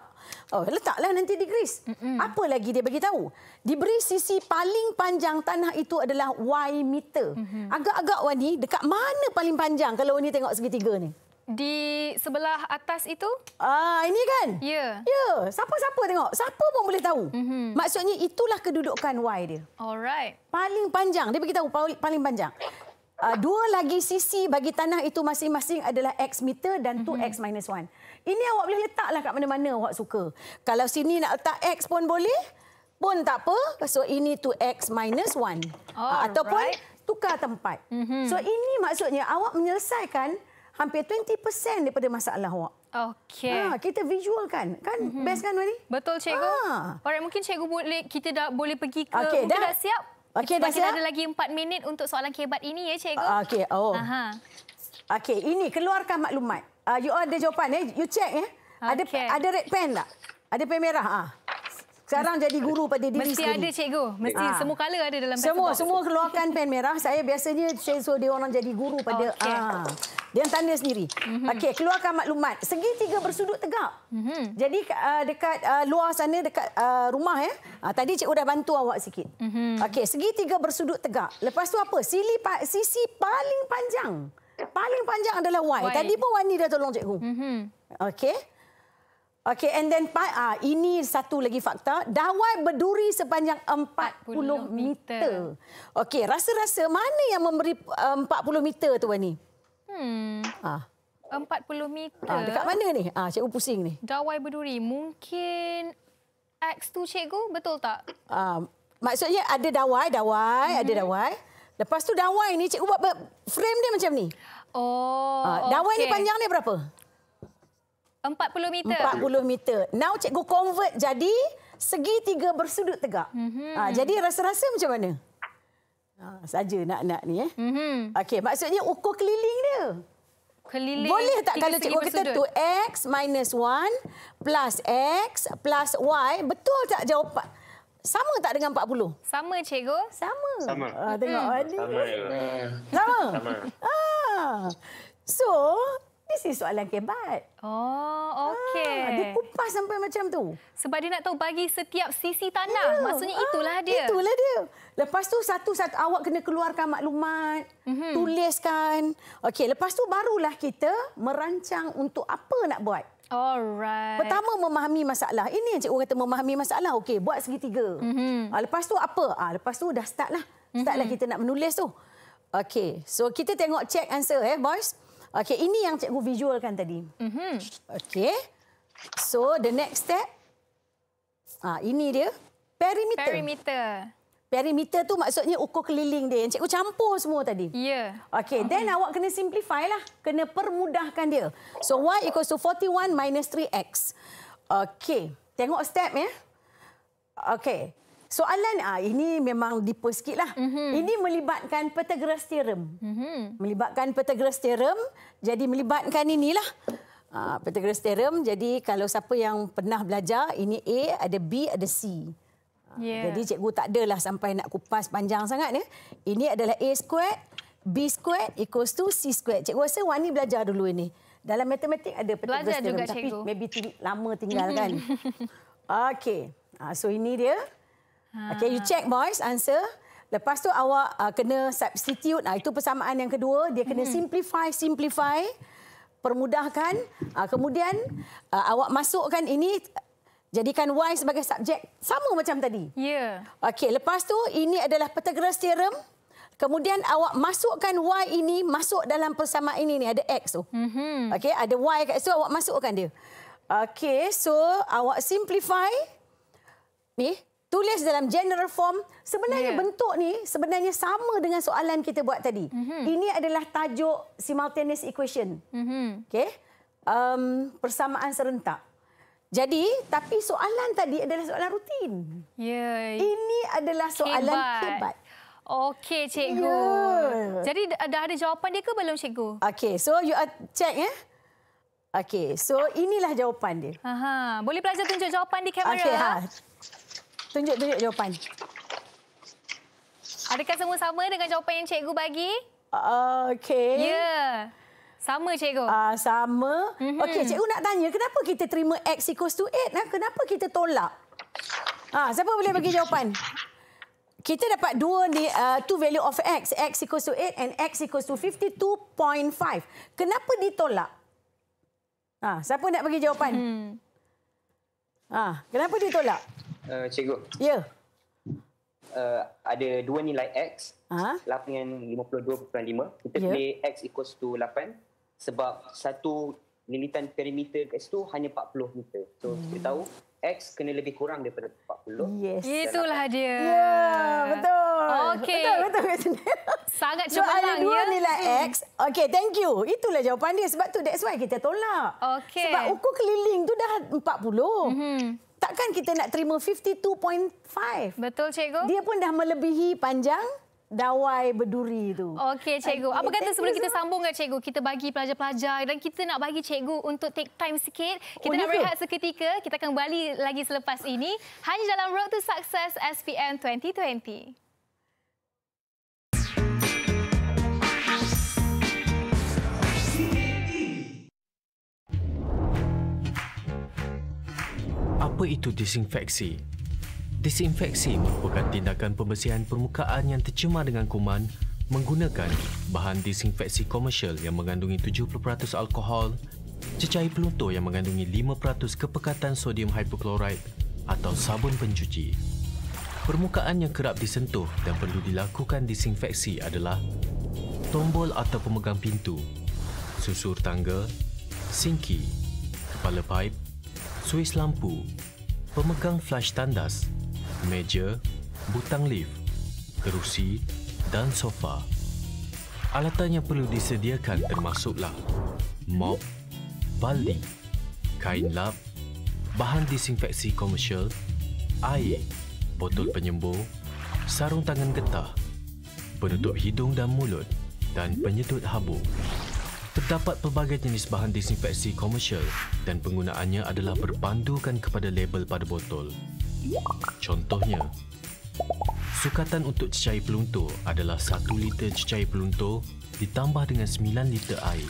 Speaker 2: Oh, letaklah nanti di Greece. Mm-hmm. Apa lagi dia bagi tahu? Diberi sisi paling panjang tanah itu adalah Y meter. Mm-hmm. Agak-agak Wani, dekat mana paling panjang kalau Wani tengok segitiga ni?
Speaker 1: di sebelah atas itu? Ah, ini kan? Ya. Yeah.
Speaker 2: Ya, yeah. siapa-siapa tengok. Siapa pun boleh tahu. Mm -hmm. Maksudnya itulah kedudukan Y dia.
Speaker 1: Alright. Paling
Speaker 2: panjang, dia beritahu paling panjang. Uh, dua lagi sisi bagi tanah itu masing-masing adalah X meter dan 2X mhm. minus 1. Ini awak boleh letaklah kat mana-mana awak suka. Kalau sini nak letak X pun boleh, pun tak apa. So ini 2X minus 1. Uh, ah, ataupun tukar tempat. Mm -hmm. So ini maksudnya awak menyelesaikan hampir 20% daripada masalah awak. Okey. Ha, ah, kita visual kan? Kan mm-hmm. best kan Wani? Betul cikgu. Ha.
Speaker 1: Alright, mungkin cikgu boleh kita dah boleh pergi ke okay, dah. dah siap? Okey, dah siap. Kita ada lagi 4 minit untuk soalan kebat ini ya cikgu. Ah,
Speaker 2: okey, oh. Aha. Okey, ini keluarkan maklumat. Uh, you ada jawapan eh? You check eh? Okay. Ada ada red pen tak? Ada pen merah ah? Sekarang jadi guru pada diri Mesti sendiri. Mesti ada cikgu. Mesti ha. semua color
Speaker 1: ada dalam pen. Semua, semua
Speaker 2: keluarkan pen merah. Saya biasanya saya suruh dia orang jadi guru pada okay. ha. Ah. Dia yang tanda sendiri. Mm-hmm. Okey, keluarkan maklumat. Segitiga bersudut tegak. Mm-hmm. Jadi uh, dekat uh, luar sana, dekat uh, rumah ya. Uh, tadi cikgu dah bantu awak sikit. Mm-hmm. Okey, segitiga bersudut tegak. Lepas tu apa? Sili pa- sisi paling panjang. Paling panjang adalah Y. y. Tadi pun Wani dah tolong cikgu. Mm-hmm. Okey. Okey and then ah uh, ini satu lagi fakta dawai berduri sepanjang 40, 40 meter. meter. Okey rasa-rasa mana yang memberi eh, uh, 40 meter tu Wani? Hmm. Ah.
Speaker 1: Uh. 40 meter. Ah uh, dekat mana ni?
Speaker 2: Ah uh, cikgu pusing ni.
Speaker 1: Dawai berduri mungkin X tu cikgu betul tak?
Speaker 2: Ah uh, maksudnya ada dawai, dawai, hmm ada mhm. dawai. Lepas tu dawai ni cikgu buat frame dia macam ni.
Speaker 1: Oh. Uh, dawai okay. ni panjang dia berapa? 40 meter. 40
Speaker 2: meter. Now cikgu convert jadi segi tiga bersudut tegak. Mm-hmm. Ha, jadi rasa-rasa macam mana? Ha, saja nak-nak ni eh. Mm-hmm. Okey, maksudnya ukur keliling dia.
Speaker 1: Keliling Boleh tak kalau cikgu kata 2
Speaker 2: X minus 1 plus X plus Y. Betul tak jawapan? Sama tak dengan 40?
Speaker 1: Sama, cikgu. Sama.
Speaker 2: Sama. Ha, tengok hmm. Sama. Sama. Sama. Ha. So,
Speaker 1: ini is soalan kebat. Oh, ah, okey. Ah, dia kupas sampai macam tu. Sebab dia nak tahu bagi setiap sisi tanah. Yeah. Maksudnya itulah ah, dia. Itulah dia. Lepas tu satu-satu
Speaker 2: awak kena keluarkan maklumat, mm-hmm. tuliskan. Okey, lepas tu barulah kita merancang untuk apa nak buat.
Speaker 1: Alright. Pertama
Speaker 2: memahami masalah. Ini yang cikgu kata memahami masalah. Okey, buat segitiga. Mm-hmm. Ah, lepas tu apa? Ah, lepas tu dah startlah. Startlah mm-hmm. kita nak menulis tu. Okey. So kita tengok check answer eh, boys. Okey, ini yang cikgu visualkan tadi. Mm-hmm. Okey. So, the next step. Ah, ini dia. Perimeter. Perimeter. Perimeter tu maksudnya ukur keliling dia. Yang cikgu campur semua tadi. Ya. Yeah. Okey, okay. then awak kena simplify lah. Kena permudahkan dia. So, y equals to 41 minus 3x. Okey. Tengok step ya. Okey. Soalan ah ini memang deeper sikitlah. Mm -hmm. Ini melibatkan Pythagoras theorem. Mm -hmm. Melibatkan Pythagoras theorem, jadi melibatkan inilah. Ah Pythagoras theorem, jadi kalau siapa yang pernah belajar, ini A, ada B, ada C.
Speaker 1: Ah, yeah. Jadi
Speaker 2: cikgu tak adalah sampai nak kupas panjang sangat ya. Ini adalah A squared, B squared equals to C squared. Cikgu rasa Wani belajar dulu ini. Dalam matematik ada Pythagoras theorem tapi cikgu. maybe lama tinggal kan. Okey. Ah so ini dia. Ha. Okay, you check boys, answer. Lepas tu awak uh, kena substitute. Uh, itu persamaan yang kedua. Dia kena hmm. simplify, simplify. Permudahkan. Uh, kemudian uh, awak masukkan ini. Jadikan Y sebagai subjek. Sama macam tadi. Ya. Yeah. Okey, lepas tu ini adalah Pythagoras Theorem. Kemudian awak masukkan Y ini masuk dalam persamaan ini. ini ada X tu. Mm-hmm. Okey, ada Y kat situ. Awak masukkan dia. Okey, so awak simplify. Ni, tulis dalam general form. Sebenarnya yeah. bentuk ni sebenarnya sama dengan soalan kita buat tadi. Mm -hmm. Ini adalah tajuk simultaneous equation. Mm -hmm. Okey. Um, persamaan serentak. Jadi, tapi soalan tadi adalah soalan rutin. Yeah. Ini adalah soalan hebat. hebat.
Speaker 1: Okey, cikgu. Yeah. Jadi, dah ada jawapan dia ke belum, cikgu?
Speaker 2: Okey, so you are check ya. Eh? Okey, so inilah jawapan dia.
Speaker 1: Aha, boleh pelajar tunjuk jawapan di kamera. Okey, ha.
Speaker 2: Tunjuk-tunjuk jawapan.
Speaker 1: Adakah semua sama dengan jawapan yang cikgu bagi? Uh, Okey. Ya. Sama cikgu.
Speaker 2: Ah uh, sama. Mm-hmm. Okey, cikgu nak tanya, kenapa kita terima x equals to 8? Nah, kenapa kita tolak? Ah, uh, siapa boleh bagi jawapan? Kita dapat dua ni uh, two value of x, x equals to 8 and x equals to 52.5. Kenapa ditolak? Ah, uh, siapa nak bagi jawapan? Hmm. Ah, mm-hmm. uh, kenapa ditolak? uh, cikgu. Ya. Yeah. Uh, ada dua nilai
Speaker 4: X. Ha? 8 dengan 52.5. Kita yeah. pilih X equals to 8. Sebab satu lilitan perimeter kat situ hanya 40 meter. So, hmm. kita tahu X kena lebih kurang daripada 40. Yes. Itulah
Speaker 1: dia. Ya, yeah, betul. Okay. Betul, betul. betul. Sangat cemerlang, so, ya. Dua nilai hmm. X.
Speaker 2: Okay, thank you. Itulah jawapan dia. Sebab tu that's why kita tolak. Okay. Sebab ukur keliling tu dah 40. Mm-hmm. Takkan kita nak terima 52.5? Betul, cikgu. Dia pun dah melebihi panjang
Speaker 1: dawai berduri tu. Okey cikgu. Apa kata sebelum kita sambung ke cikgu? Kita bagi pelajar-pelajar dan kita nak bagi cikgu untuk take time sikit. Kita oh, nak rehat seketika. Kita akan kembali lagi selepas ini hanya dalam Road to Success SPM 2020.
Speaker 4: Apa itu disinfeksi? Disinfeksi merupakan tindakan pembersihan permukaan yang tercemar dengan kuman menggunakan bahan disinfeksi komersial yang mengandungi 70% alkohol, cecair peluntur yang mengandungi 5% kepekatan sodium hipoklorit atau sabun pencuci. Permukaan yang kerap disentuh dan perlu dilakukan disinfeksi adalah tombol atau pemegang pintu, susur tangga, sinki, kepala pipe, suis lampu, pemegang flash tandas meja, butang lift, kerusi dan sofa. Alatan yang perlu disediakan termasuklah mop, baldi, kain lap, bahan disinfeksi komersial, air, botol penyembuh, sarung tangan getah, penutup hidung dan mulut dan penyedut habuk. Terdapat pelbagai jenis bahan disinfeksi komersial dan penggunaannya adalah berpandukan kepada label pada botol. Contohnya, sukatan untuk cecair peluntur adalah 1 liter cecair peluntur ditambah dengan 9 liter air.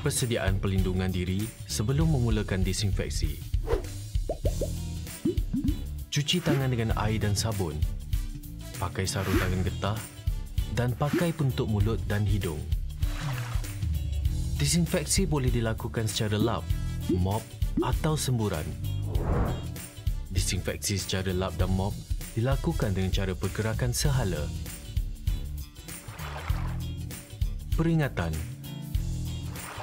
Speaker 4: Persediaan pelindungan diri sebelum memulakan disinfeksi. Cuci tangan dengan air dan sabun. Pakai sarung tangan getah dan pakai penutup mulut dan hidung. Disinfeksi boleh dilakukan secara lap, mop atau semburan disinfeksi secara lap dan mop dilakukan dengan cara pergerakan sehala. Peringatan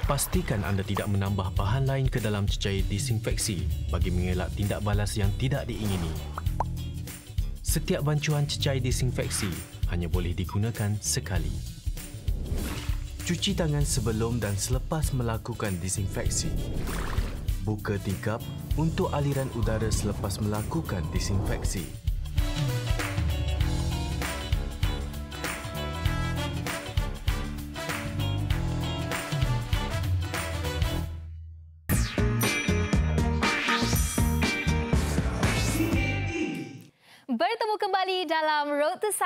Speaker 4: Pastikan anda tidak menambah bahan lain ke dalam cecair disinfeksi bagi mengelak tindak balas yang tidak diingini. Setiap bancuhan cecair disinfeksi hanya boleh digunakan sekali. Cuci tangan sebelum dan selepas melakukan disinfeksi. Buka tingkap untuk aliran udara selepas melakukan disinfeksi.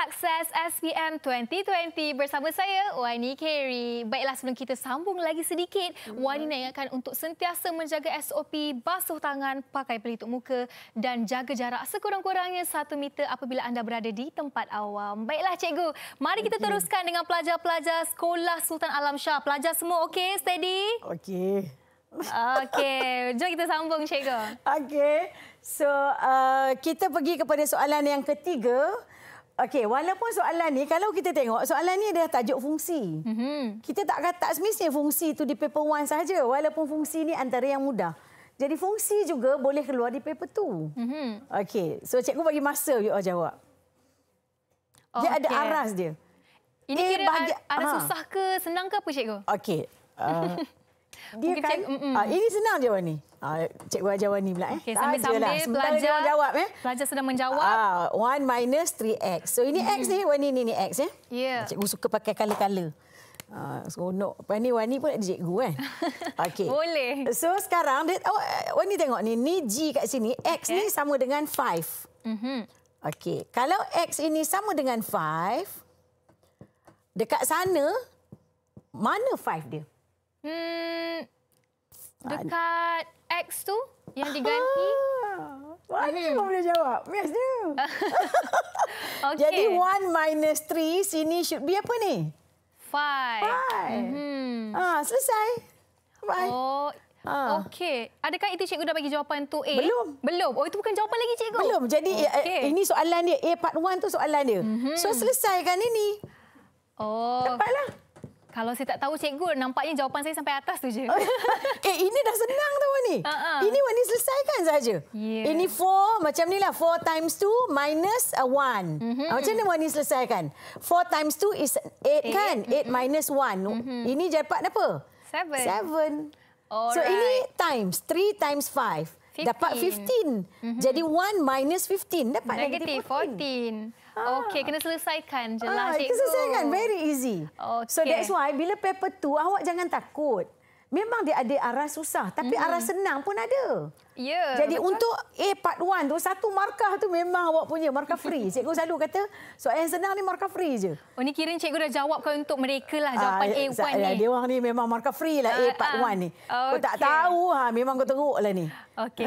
Speaker 1: Sukses SPM 2020 bersama saya, Wani Kerry. Baiklah, sebelum kita sambung lagi sedikit, hmm. Wani nak ingatkan untuk sentiasa menjaga SOP, basuh tangan, pakai pelitup muka dan jaga jarak sekurang-kurangnya satu meter apabila anda berada di tempat awam. Baiklah, cikgu. Mari kita teruskan dengan pelajar-pelajar Sekolah Sultan Alam Shah. Pelajar semua okey? Steady? Okey. Okey, jom kita sambung, cikgu.
Speaker 2: Okey. So, uh, kita pergi kepada soalan yang ketiga. Okey, walaupun soalan ni kalau kita tengok soalan ni dia tajuk fungsi. Mm-hmm. Kita tak kata tak semestinya fungsi itu di paper 1 saja walaupun fungsi ni antara yang mudah. Jadi fungsi juga boleh keluar di paper 2. Mm-hmm. Okey, so cikgu bagi masa you all jawab.
Speaker 1: Oh, dia okay. ada aras dia. Ini A eh, kira bagi... aras ha. susah ke senang ke apa cikgu?
Speaker 2: Okey. Uh...
Speaker 1: Dia kan, cik, uh, ini senang
Speaker 2: je Wani. Uh, cikgu ajar Wani pula. Eh. Okay, Sambil-sambil lah. belajar, jawab, eh. belajar sedang menjawab. Uh, one minus three X. So ini hmm. X ni, Wani ni, ni X. Eh. Yeah. Ya. Cikgu suka pakai color-color. Uh, no, Wani, Wani pun ada cikgu kan? Okey. Boleh. So sekarang, dia, oh, eh, Wani tengok ni. Ni G kat sini. X okay. ni eh. sama dengan five. Mm-hmm. Kalau X ini sama dengan five, dekat sana, mana five dia?
Speaker 1: Hmm, kan? dekat X tu yang diganti. Ah, wah, ini hmm. boleh jawab. Biasnya. okay. Jadi 1
Speaker 2: minus 3 sini should be apa ni?
Speaker 1: 5. 5. Hmm. Ah, selesai. Bye. Oh, Ha. Ah. Okey. Adakah itu cikgu dah bagi jawapan tu A? Belum.
Speaker 2: Belum. Oh itu bukan jawapan lagi cikgu. Belum. Jadi eh, eh, okay. ini soalan dia A part 1 tu soalan dia. Mm -hmm. So mm-hmm.
Speaker 1: selesaikan ini. Oh. Tepatlah. Kalau saya tak tahu cikgu, nampaknya jawapan saya sampai atas tu je. Oh, ya. eh, ini dah senang tu Wani. Uh-huh. Ini
Speaker 2: Wani selesaikan saja. Yeah. Ini 4, macam ni lah. 4 times 2 minus 1. Uh-huh. Mhm. Ah, macam mana Wani selesaikan? 4 times 2 is 8, kan? 8 uh-huh. Mhm. minus 1. Uh-huh. Mhm. Ini dapat apa?
Speaker 1: 7. 7. So, ini
Speaker 2: times. 3 times 5. Dapat 15.
Speaker 1: Mm-hmm. Jadi 1 minus 15 dapat negatif 14. 14. Okay, ah. kena selesaikan je lah ah, cikgu. Selesaikan, very
Speaker 2: easy. Okay. So that's why bila paper tu awak jangan takut. Memang dia ada arah susah tapi mm -hmm. arah senang pun ada.
Speaker 1: Yeah, Jadi betul. untuk A
Speaker 2: eh, part 1 tu, satu markah tu memang awak punya, markah free. Cikgu selalu kata, soalan yang
Speaker 1: senang ni markah free je. Oh, ni kira cikgu dah jawab jawabkan untuk mereka lah jawapan uh, ah, A1 ni. Eh, dia
Speaker 2: orang ni memang markah free lah uh, A ah, part 1 uh, ah. ni. Okay. Kau tak tahu, ha, memang kau teruk lah ni. Okey.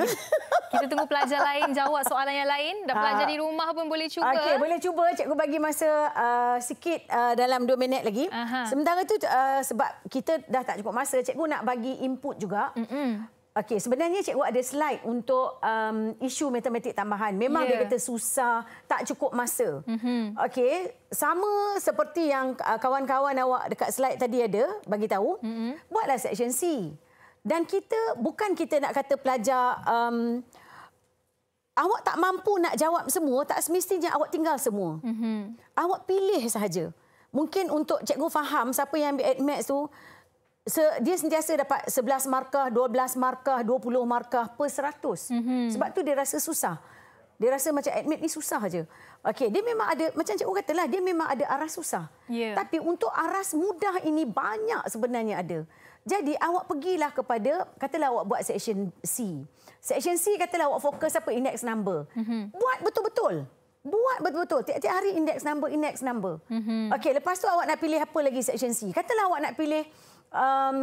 Speaker 1: Kita tunggu pelajar lain jawab soalan yang lain. Dah pelajar uh, di rumah pun boleh cuba. Okey, boleh cuba. Cikgu bagi
Speaker 2: masa uh, sikit uh, dalam 2 minit lagi. Uh -huh. Sementara tu, uh, sebab kita dah tak cukup masa, cikgu nak bagi input juga. Mm -mm. Okey, sebenarnya cikgu ada slide untuk um, isu matematik tambahan. Memang yeah. dia ya. kata susah, tak cukup masa. Mm-hmm. Okey, sama seperti yang uh, kawan-kawan awak dekat slide tadi ada bagi tahu, mm-hmm. buatlah section C. Dan kita bukan kita nak kata pelajar um, awak tak mampu nak jawab semua, tak semestinya awak tinggal semua. Mm-hmm. Awak pilih sahaja. Mungkin untuk cikgu faham siapa yang ambil admax tu se, dia sentiasa dapat 11 markah, 12 markah, 20 markah per 100. Mm-hmm. Sebab tu dia rasa susah. Dia rasa macam admit ni susah aje. Okay, dia memang ada macam cikgu lah. dia memang ada aras susah. Yeah. Tapi untuk aras mudah ini banyak sebenarnya ada. Jadi awak pergilah kepada katalah awak buat section C. Section C katalah awak fokus apa index number. Mm-hmm. Buat betul-betul. Buat betul-betul. Tiap-tiap hari index number, index number. Mm-hmm. Okey, lepas tu awak nak pilih apa lagi section C? Katalah awak nak pilih um,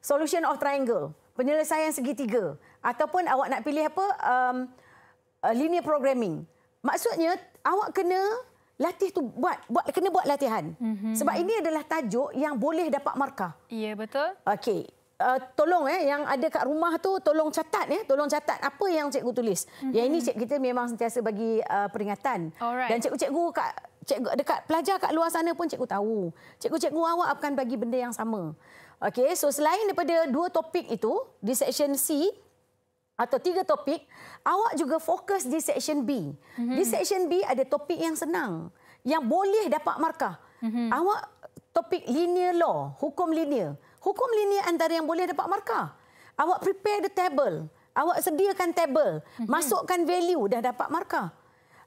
Speaker 2: solution of triangle, penyelesaian segitiga ataupun awak nak pilih apa um, uh, linear programming. Maksudnya awak kena latih tu buat buat kena buat latihan. Mm-hmm. Sebab ini adalah tajuk yang boleh dapat markah. Ya yeah, betul. Okey. Uh, tolong eh yang ada kat rumah tu tolong catat ya eh. tolong catat apa yang cikgu tulis. Mm-hmm. Yang ini mhm. cik kita memang sentiasa bagi uh, peringatan. Alright. Dan cikgu-cikgu kat cikgu dekat pelajar kat luar sana pun cikgu tahu. Cikgu-cikgu awak akan bagi benda yang sama. Okey, so selain daripada dua topik itu di section C atau tiga topik, awak juga fokus di section B. Mm-hmm. Di mhm. section B ada topik yang senang yang boleh dapat markah. Mm-hmm. Awak topik linear law, hukum linear. Hukum linear antara yang boleh dapat markah. Awak prepare the table. Awak sediakan table, mm-hmm. masukkan value dah dapat markah.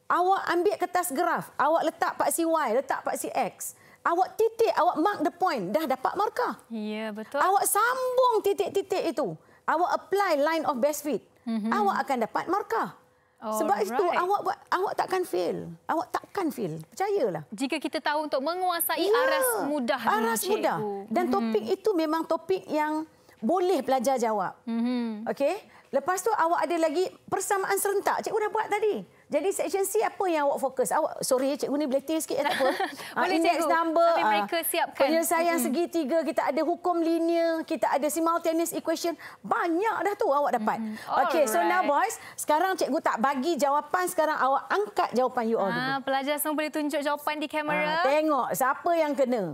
Speaker 2: Awak ambil kertas graf, awak letak paksi Y, letak paksi X. Mm-hmm. Awak titik, awak mark the point. Dah dapat markah. Ya, betul. Awak sambung titik-titik itu. Awak apply line of best fit. Mm-hmm. Awak akan dapat markah. All Sebab right. itu awak buat, awak takkan fail. Awak takkan fail. Percayalah.
Speaker 1: Jika kita tahu untuk menguasai ya, aras mudah. Aras cikgu. mudah. Dan mm-hmm. topik
Speaker 2: itu memang topik yang boleh pelajar jawab.
Speaker 3: Mm-hmm.
Speaker 2: Okey. Lepas tu awak ada lagi persamaan serentak. Cikgu dah buat tadi. Jadi section C apa yang awak fokus? Awak sorry cikgu ni beletih sikit tak apa. Ah, boleh next number. Tapi ah, mereka siapkan. Penyelesaian segi tiga kita ada hukum linear, kita ada simultaneous equation. Banyak dah tu awak dapat. Hmm. Okey, so now boys, sekarang cikgu tak bagi jawapan, sekarang awak angkat jawapan you all ha,
Speaker 1: dulu. pelajar semua boleh tunjuk jawapan di kamera. tengok
Speaker 2: siapa yang kena.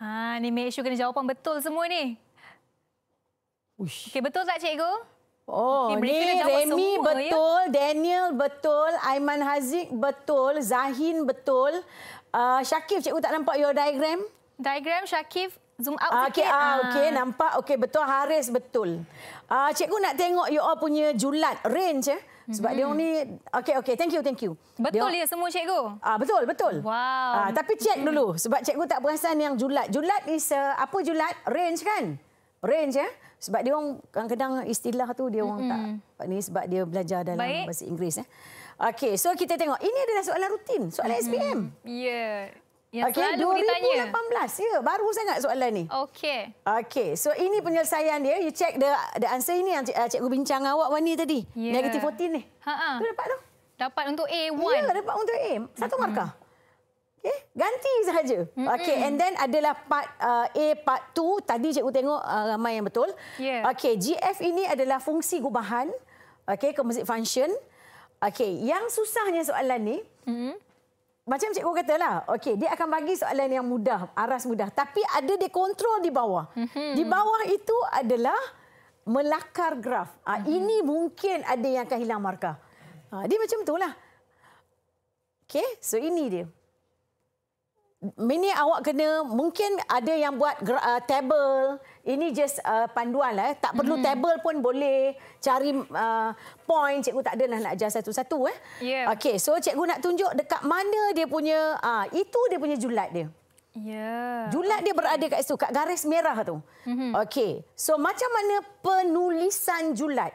Speaker 1: Ah, ni make kena jawapan betul semua ni. Okey, betul tak cikgu? Oh, okay, ni Remy semua, ya. betul,
Speaker 2: ya? Daniel betul, Aiman Haziq betul, Zahin betul. Uh, Syakif, cikgu tak nampak your diagram? Diagram Syakif, zoom out uh, sikit. Okay, uh, okay, nampak. Okay, betul. Haris betul. Uh, cikgu nak tengok you all punya julat range. Eh? Sebab mm-hmm. dia ni... Okay, okay. Thank you, thank you. Betul dia...
Speaker 1: ya semua cikgu?
Speaker 2: Ah, betul, betul. Wow. Ah, tapi check mm dulu. Sebab cikgu tak perasan yang julat. Julat is... Uh, apa julat? Range kan? Range, ya? Eh? sebab dia orang kadang-kadang istilah tu dia orang mm-hmm. tak ni sebab dia belajar dalam Baik. bahasa Inggeris eh. Okey, so kita tengok ini adalah soalan rutin, soalan mm-hmm. SPM.
Speaker 1: Ya. Yeah. Yang okay, 2018. ditanya.
Speaker 2: 2018. Ya, baru sangat soalan ni. Okey. Okey, so ini penyelesaian dia. You check the the answer ini yang cikgu bincang awak Wani tadi. Yeah. Negative 14 ni.
Speaker 1: Ha Tu dapat tu. Dapat untuk A1. Ya, dapat untuk A.
Speaker 2: Satu markah. Mm-hmm. Okay, eh, ganti sahaja. Mm-hmm. Okay, and then adalah part uh, A, part 2. Tadi cikgu tengok uh, ramai yang betul. Yeah. Okay, GF ini adalah fungsi gubahan. Okay, composite function. Okay, yang susahnya soalan ni, mm-hmm. macam cikgu lah. okay, dia akan bagi soalan yang mudah, aras mudah. Tapi ada dia kontrol di bawah. Mm-hmm. Di bawah itu adalah melakar graf. Ah, mm-hmm. ini mungkin ada yang akan hilang markah. Ah, dia macam itulah. Okay, so ini dia. Mini awak kena mungkin ada yang buat uh, table. Ini just uh, panduan lah. Eh. Tak perlu hmm table pun boleh cari uh, point. Cikgu tak ada nak ajar satu-satu. Eh. Yeah. Okay, so cikgu nak tunjuk dekat mana dia punya, uh, itu dia punya julat dia.
Speaker 1: Yeah. Julat okay. dia berada
Speaker 2: kat situ, kat garis merah tu. Mm-hmm. Okay, so macam mana penulisan julat?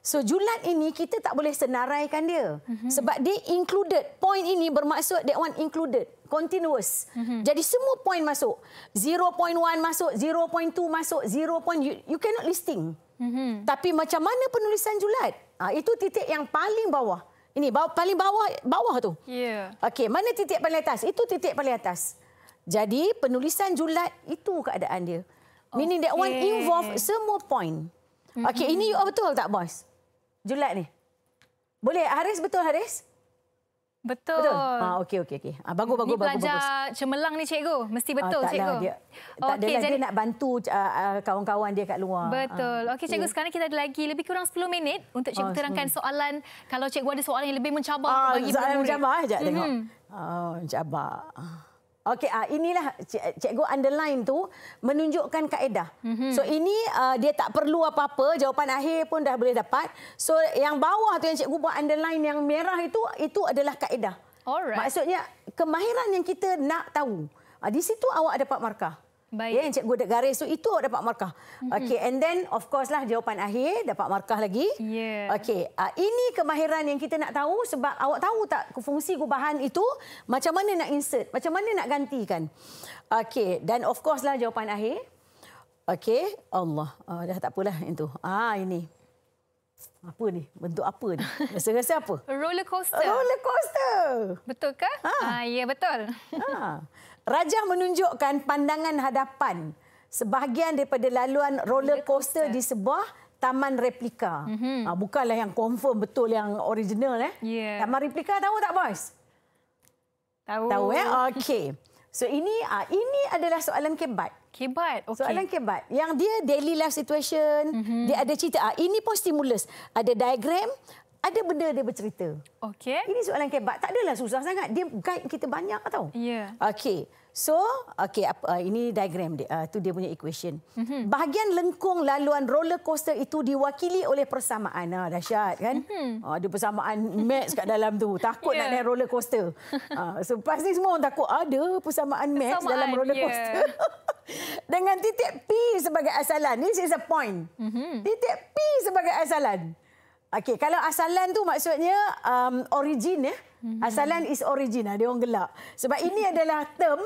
Speaker 2: So julat ini kita tak boleh senaraikan dia. Mm-hmm. Sebab dia included. Point ini bermaksud that one included. Continuous. Mm-hmm. Jadi semua point masuk. 0.1 masuk, 0.2 masuk, 0. You, you cannot listing. Mm-hmm. Tapi macam mana penulisan julat? Ha, itu titik yang paling bawah. Ini bawah, paling bawah bawah tu. Yeah. Okey, mana titik paling atas? Itu titik paling atas. Jadi penulisan julat itu keadaan dia. Okay. Meaning that one involve semua point.
Speaker 4: Okey, mm-hmm. ini you
Speaker 2: betul tak, boss? julat ni. Boleh Haris betul Haris? Betul. betul. Ah okey okey okey. Ah bagus bagus bagus. Belajar bagus.
Speaker 1: cemerlang ni cikgu. Mesti ah, betul ah, tak lah, cikgu. Lah, dia, tak okay, adalah jadi... nak bantu uh, uh, kawan-kawan dia kat luar. Betul. Ah. Okey cikgu yeah. sekarang kita ada lagi lebih kurang 10 minit untuk cikgu ah, terangkan 10. soalan. Kalau cikgu ada soalan yang lebih mencabar ah, bagi soalan mencabar mhm. ah, jap mm-hmm. tengok.
Speaker 2: Oh mencabar. Okey, uh, inilah cik, cikgu underline tu menunjukkan kaedah. Mm -hmm. So ini uh, dia tak perlu apa-apa, jawapan akhir pun dah boleh dapat. So yang bawah tu yang cikgu buat underline yang merah itu itu adalah kaedah.
Speaker 1: Alright. Maksudnya
Speaker 2: kemahiran yang kita nak tahu. Uh, di situ awak dapat markah. Baik. Ya, Encik Gudek Garis tu itu awak dapat markah. Okey, and then of course lah jawapan akhir dapat markah lagi. Ya. Yeah. Okey, uh, ini kemahiran yang kita nak tahu sebab awak tahu tak fungsi gubahan itu macam mana nak insert, macam mana nak gantikan. Okey, dan of course lah jawapan akhir. Okey, Allah. Uh, dah tak apalah itu. tu. Ah, ini. Apa ni? Bentuk apa ni? Rasa-rasa apa?
Speaker 1: Roller coaster. Roller coaster. Betul ke? Ha. Ah. ah, ya betul. Ha.
Speaker 2: Raja menunjukkan pandangan hadapan sebahagian daripada laluan roller coaster di sebuah Taman Replika. Mm-hmm. Bukanlah yang confirm betul yang original. Eh. Yeah. Taman Replika tahu tak, Boys? Tahu. Tahu, ya? Eh? Okey. So, ini ah, ini adalah soalan kebat. Kebat, okey. Soalan kebat. Yang dia daily life situation, mm-hmm. dia ada cerita. Ah, ini pun stimulus. Ada diagram, ada benda dia bercerita. Okey. Ini soalan kebat. Tak adalah susah sangat. Dia guide kita banyak tau. Ya. Yeah. Okey. So, okay, apa, uh, ini diagram dia. Itu uh, dia punya equation. Mm-hmm. Bahagian lengkung laluan roller coaster itu diwakili oleh persamaan. Ah, dahsyat, kan? Mm-hmm. Uh, ada persamaan max kat dalam tu. Takut yeah. nak ya. naik roller coaster. Uh, so, pasti semua orang takut ada persamaan max persamaan, dalam roller coaster. Dengan titik P sebagai asalan. This is a point. Mm-hmm. Titik P sebagai asalan. Okay, kalau asalan tu maksudnya um, origin, ya. Eh? Mhm. Asalan is original, dia orang gelak. Sebab ini adalah term,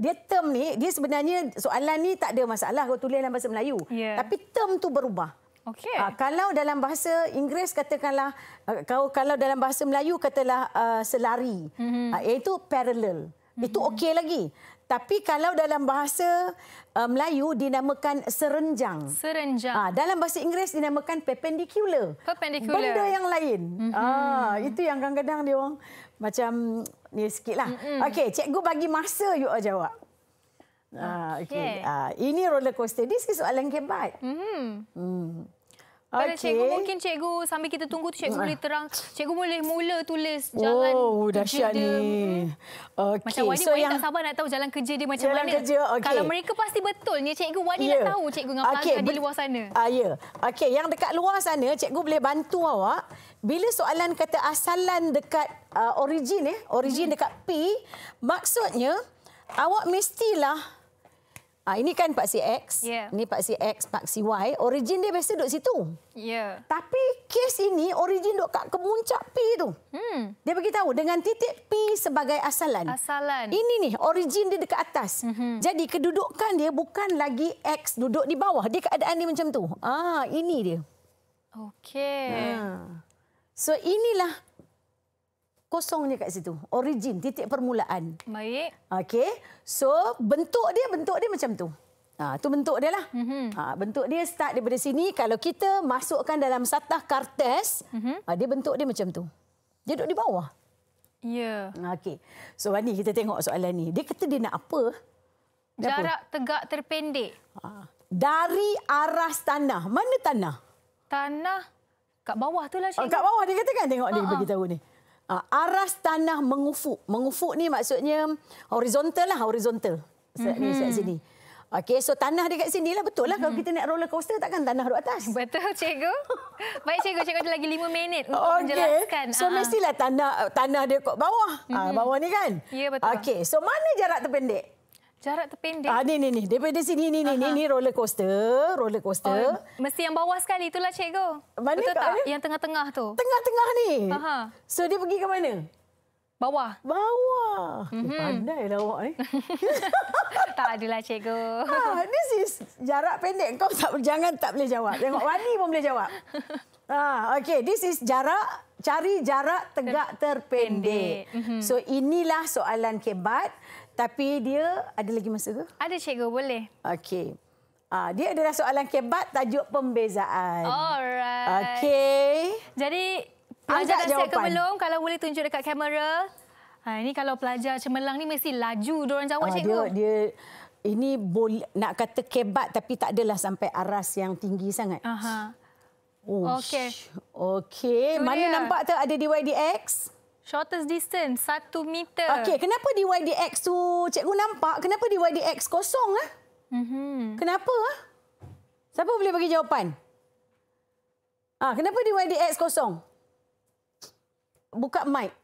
Speaker 2: dia term ni, dia sebenarnya soalan ni tak ada masalah kalau tulis dalam bahasa Melayu. Yeah. Tapi term tu berubah. Okay. Uh, ah, kalau dalam bahasa Inggeris katakanlah, uh, kalau, kalau dalam bahasa Melayu katalah uh, selari. Mm -hmm. uh, iaitu parallel. Mm -hmm. Itu okey lagi. Tapi kalau dalam bahasa uh, Melayu dinamakan serenjang. Serenjang. Ah, dalam bahasa Inggeris dinamakan perpendicular. Perpendicular. Benda yang lain. Mm-hmm. Ah, itu yang kadang-kadang dia orang macam ni sikitlah. Mm-hmm. Okey, cikgu bagi masa you all jawab.
Speaker 3: Okay. Ah, okey.
Speaker 2: Ah, ini roller coaster. This is soalan kebat. Mhm. Mhm.
Speaker 1: Okay. Cikgu mungkin cikgu sambil kita tunggu tu cikgu ah. boleh terang. Cikgu boleh mula tulis oh, jalan oh, dahsyat ni. Hmm.
Speaker 2: Okay. Macam Wani, so Wani yang... tak
Speaker 1: sabar nak tahu jalan kerja dia macam jalan mana. Kerja, okay. Kalau mereka pasti betul ni cikgu Wani yeah. nak tahu cikgu dengan okay. Be- di luar
Speaker 2: sana. Uh, ah, yeah. ya. Okey, yang dekat luar sana cikgu boleh bantu awak. Bila soalan kata asalan dekat uh, origin eh, origin hmm. dekat P, maksudnya awak
Speaker 1: mestilah
Speaker 2: Ah ini kan Pak Si X, yeah. ini Si X, Pak Si Y, origin dia biasa duduk situ.
Speaker 1: Ya. Yeah. Tapi
Speaker 2: kes ini origin duduk kat kemuncak P tu. Hmm. Dia bagi tahu dengan titik P sebagai asalan. Asalan. Ini nih origin dia dekat atas. Mm -hmm. Jadi kedudukan dia bukan lagi X duduk di bawah. Dia keadaan dia macam tu. Ah ini dia. Okey. Ha. So inilah kosongnya kat situ. Origin, titik permulaan. Baik. Okey. So, bentuk dia, bentuk dia macam tu. Ha, tu bentuk dia lah. Mhm. ha, bentuk dia start daripada sini. Kalau kita masukkan dalam satah kartes, mm -hmm. dia bentuk dia macam tu. Dia duduk di bawah. Ya. Yeah. Okey. So, Wani, kita tengok soalan ni. Dia kata dia nak apa?
Speaker 1: Dia Jarak apa? tegak terpendek.
Speaker 3: Ha.
Speaker 2: Dari arah tanah. Mana tanah?
Speaker 1: Tanah kat
Speaker 2: bawah
Speaker 3: tu lah, Cikgu. Oh, kat bawah. Dia kata kan tengok ha -ha. dia beritahu
Speaker 2: ni uh, aras tanah mengufuk. Mengufuk ni maksudnya horizontal lah, horizontal. Mm-hmm. Ni, mhm. sini. Okey, so tanah dia kat sini lah betul lah. Kalau mhm. kita naik roller coaster takkan tanah di atas. Betul, cikgu. Baik, cikgu. Cikgu ada lagi
Speaker 1: lima minit untuk okay. menjelaskan. So, uh-huh. mestilah
Speaker 2: tanah tanah dia kat bawah. Mm-hmm. Uh, bawah ni kan?
Speaker 1: Ya, yeah, betul. Okey,
Speaker 2: so mana jarak terpendek? Jarak terpendek. Ah, ni, ni, ni. Daripada sini, ni, ni, ni, ni, roller coaster. Roller coaster. Oh,
Speaker 1: ya. mesti yang bawah sekali itulah, cikgu.
Speaker 2: Mana Betul tak? Yang tengah-tengah
Speaker 1: tu. Tengah-tengah ni? Aha. So, dia pergi ke mana? Bawah. Bawah.
Speaker 3: Mm-hmm. Eh, Pandai
Speaker 1: lah awak ni. Eh. tak adalah, cikgu.
Speaker 2: Ah, this is jarak pendek. Kau tak, jangan tak boleh jawab. Tengok Wani pun boleh jawab. Ah, okay, this is jarak Cari jarak tegak terpendek. Mm-hmm. So inilah soalan kebat. Tapi dia ada lagi masa ke? Ada cikgu, boleh. Okey. Ah, dia adalah soalan kebat tajuk pembezaan. Alright. Okey.
Speaker 1: Jadi
Speaker 3: pelajar dah siap ke belum?
Speaker 1: Kalau boleh tunjuk dekat kamera. Ha, ini kalau pelajar cemerlang ni mesti laju dia orang jawab ah, cikgu. Dia,
Speaker 2: dia ini boleh, nak kata kebat tapi tak adalah sampai aras yang tinggi sangat. Aha. Okey. Okey. Mana nampak tu ada
Speaker 1: DYDX? Okey. Shortest distance, satu meter.
Speaker 2: Okey, kenapa di YDX tu cikgu nampak? Kenapa di YDX kosong? Ah? Mm -hmm. Kenapa? Ah? Siapa boleh bagi jawapan? Ah, kenapa di YDX kosong? Buka mic.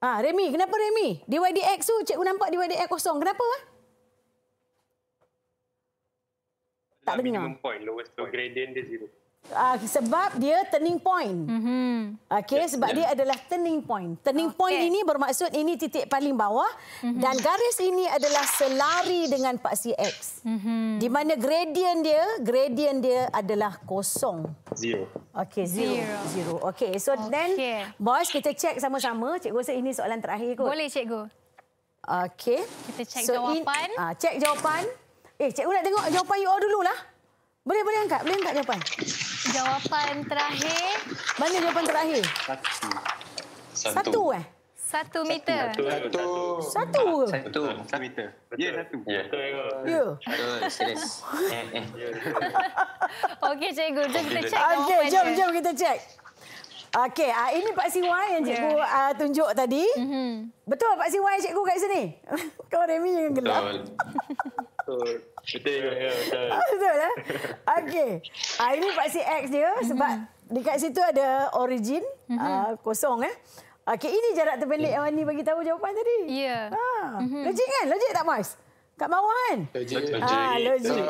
Speaker 2: Ah, Remy, kenapa Remy? Di YDX tu cikgu nampak di YDX kosong. Kenapa? Ah?
Speaker 4: Tak dengar. Minimum point, lowest point. gradient dia zero.
Speaker 2: Uh, sebab dia turning point. Mm-hmm. Okey, yeah, sebab yeah. dia adalah turning point. Turning oh, okay. point ini bermaksud ini titik paling bawah mm-hmm. dan garis ini adalah selari dengan paksi X. Mm-hmm. Di mana gradient dia, gradient dia adalah kosong. Zero. Okey, zero. Zero. zero. Okey, so okay. then, bos kita cek sama-sama. Cikgu rasa ini soalan terakhir kot. Boleh, cikgu. Okey. Kita cek so, jawapan. In, uh, ah, check jawapan. Eh, cikgu nak tengok jawapan you dulu lah. Boleh boleh angkat, boleh angkat jawapan.
Speaker 1: Jawapan terakhir.
Speaker 2: Mana jawapan terakhir? Satu.
Speaker 4: Satu, eh? satu eh?
Speaker 1: Satu meter. Satu.
Speaker 4: Satu. Satu. Satu, satu. satu meter. Ya, satu. Ya. Yeah. Ya. Yeah. Eh, eh.
Speaker 2: Okey, cikgu. Jom kita cek. Okey, jom, jom kita cek. Okey, uh, ini Pak Siwan yang cikgu yeah. Ya. uh, tunjuk tadi. Mm -hmm. Betul Pak Siwan cikgu kat sini? Kau Remy yang gelap.
Speaker 3: Betul. Betul. Betul. Betul. Eh?
Speaker 2: Okey. Ah, ini paksi X dia sebab mm-hmm. dekat situ ada origin uh, kosong. Eh. Okey, ini jarak terpendek yang yeah. Wani bagi tahu jawapan tadi. Ya. Yeah. Ha. Mm-hmm. Legit kan? Legit tak, Mas? Kat bawah kan? Logik. Ah, logik.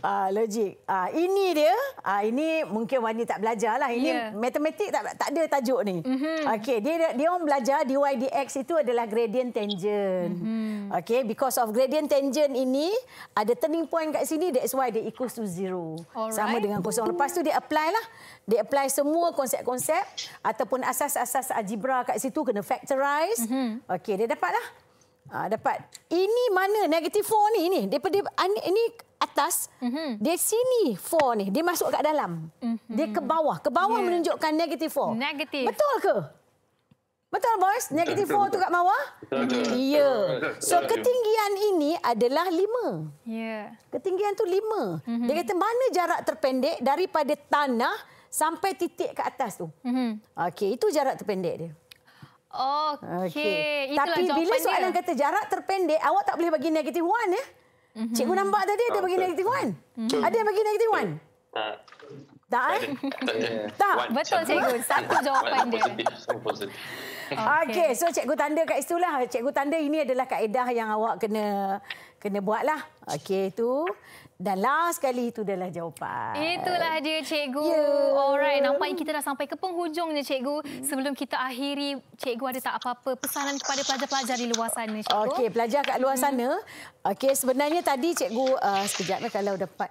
Speaker 2: Ah, ah, ah, ah, ini dia. Ah, ini mungkin Wani tak belajar lah. Ini yeah. matematik tak, tak ada tajuk ni. Mm -hmm. Okey, dia, dia orang belajar dy dx itu adalah gradient tangent. Mm -hmm. Okey, because of gradient tangent ini, ada turning point kat sini, that's why dia equals to zero. Alright. Sama dengan kosong. Lepas tu dia apply lah. Dia apply semua konsep-konsep ataupun asas-asas algebra kat situ, kena factorize. Mm -hmm. Okey, dia dapat lah. Ha, dapat. Ini mana negatif 4 ni? Ini daripada ini atas. Mm-hmm. Dia sini 4 ni. Dia masuk kat dalam. Mm-hmm. Dia ke bawah. Ke bawah yeah. menunjukkan negatif 4. Negatif. Betul ke? Betul boys, negatif 4 tu ke bawah? Ya. Yeah. So ketinggian ini adalah 5. Yeah. Ketinggian tu 5. Mm-hmm. Dia kata mana jarak terpendek daripada tanah sampai titik ke atas tu. Mm-hmm. Okey, itu jarak terpendek dia.
Speaker 1: Okey. Okay. Tapi bila soalan dia. kata jarak
Speaker 2: terpendek, awak tak boleh bagi negatif one. Ya? Cikgu nampak tadi dia ah, bagi negatif one. mm Ada yang bagi negatif one? Tak. Tak? Tak. Eh? tak. Betul cikgu. Satu jawapan dia. Okey. So cikgu tanda kat situ Cikgu tanda ini adalah kaedah yang awak kena kena buatlah. lah. Okey. Itu. Dan last sekali itu adalah jawapan. Itulah
Speaker 1: dia cikgu. Yeah. Alright, nampaknya kita dah sampai ke penghujungnya cikgu. Sebelum kita akhiri, cikgu ada tak apa-apa pesanan kepada pelajar-pelajar di luar sana cikgu? Okey, pelajar
Speaker 2: kat luar hmm. sana. Okey, sebenarnya tadi cikgu uh, sekejap lah kalau dapat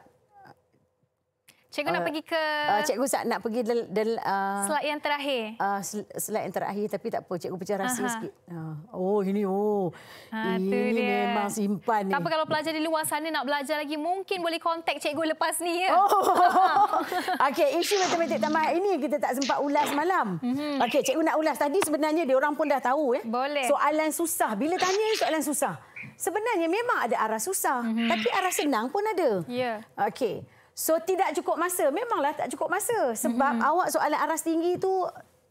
Speaker 2: Cikgu uh, nak pergi ke... Uh, cikgu Sat nak pergi dalam... Del, uh, slide
Speaker 1: yang terakhir. Uh, slide yang terakhir tapi tak apa. Cikgu pecah rahsia sikit.
Speaker 2: Uh, oh, ini oh. Ha, ini dia. memang simpan. Tak ni. apa kalau
Speaker 1: pelajar di luar sana nak belajar lagi. Mungkin boleh kontak cikgu lepas ni. Ya? Oh.
Speaker 2: Okey, isu matematik tamat ini kita tak sempat ulas malam. Mhm. Okey, cikgu nak ulas. Tadi sebenarnya dia orang pun dah tahu. Eh? Boleh. Soalan susah. Bila tanya soalan susah. Sebenarnya memang ada arah susah. Mm-hmm. Tapi arah senang pun ada. Ya. Yeah. Okey. So tidak cukup masa. Memanglah tak cukup masa. Sebab mm-hmm. awak soalan aras tinggi itu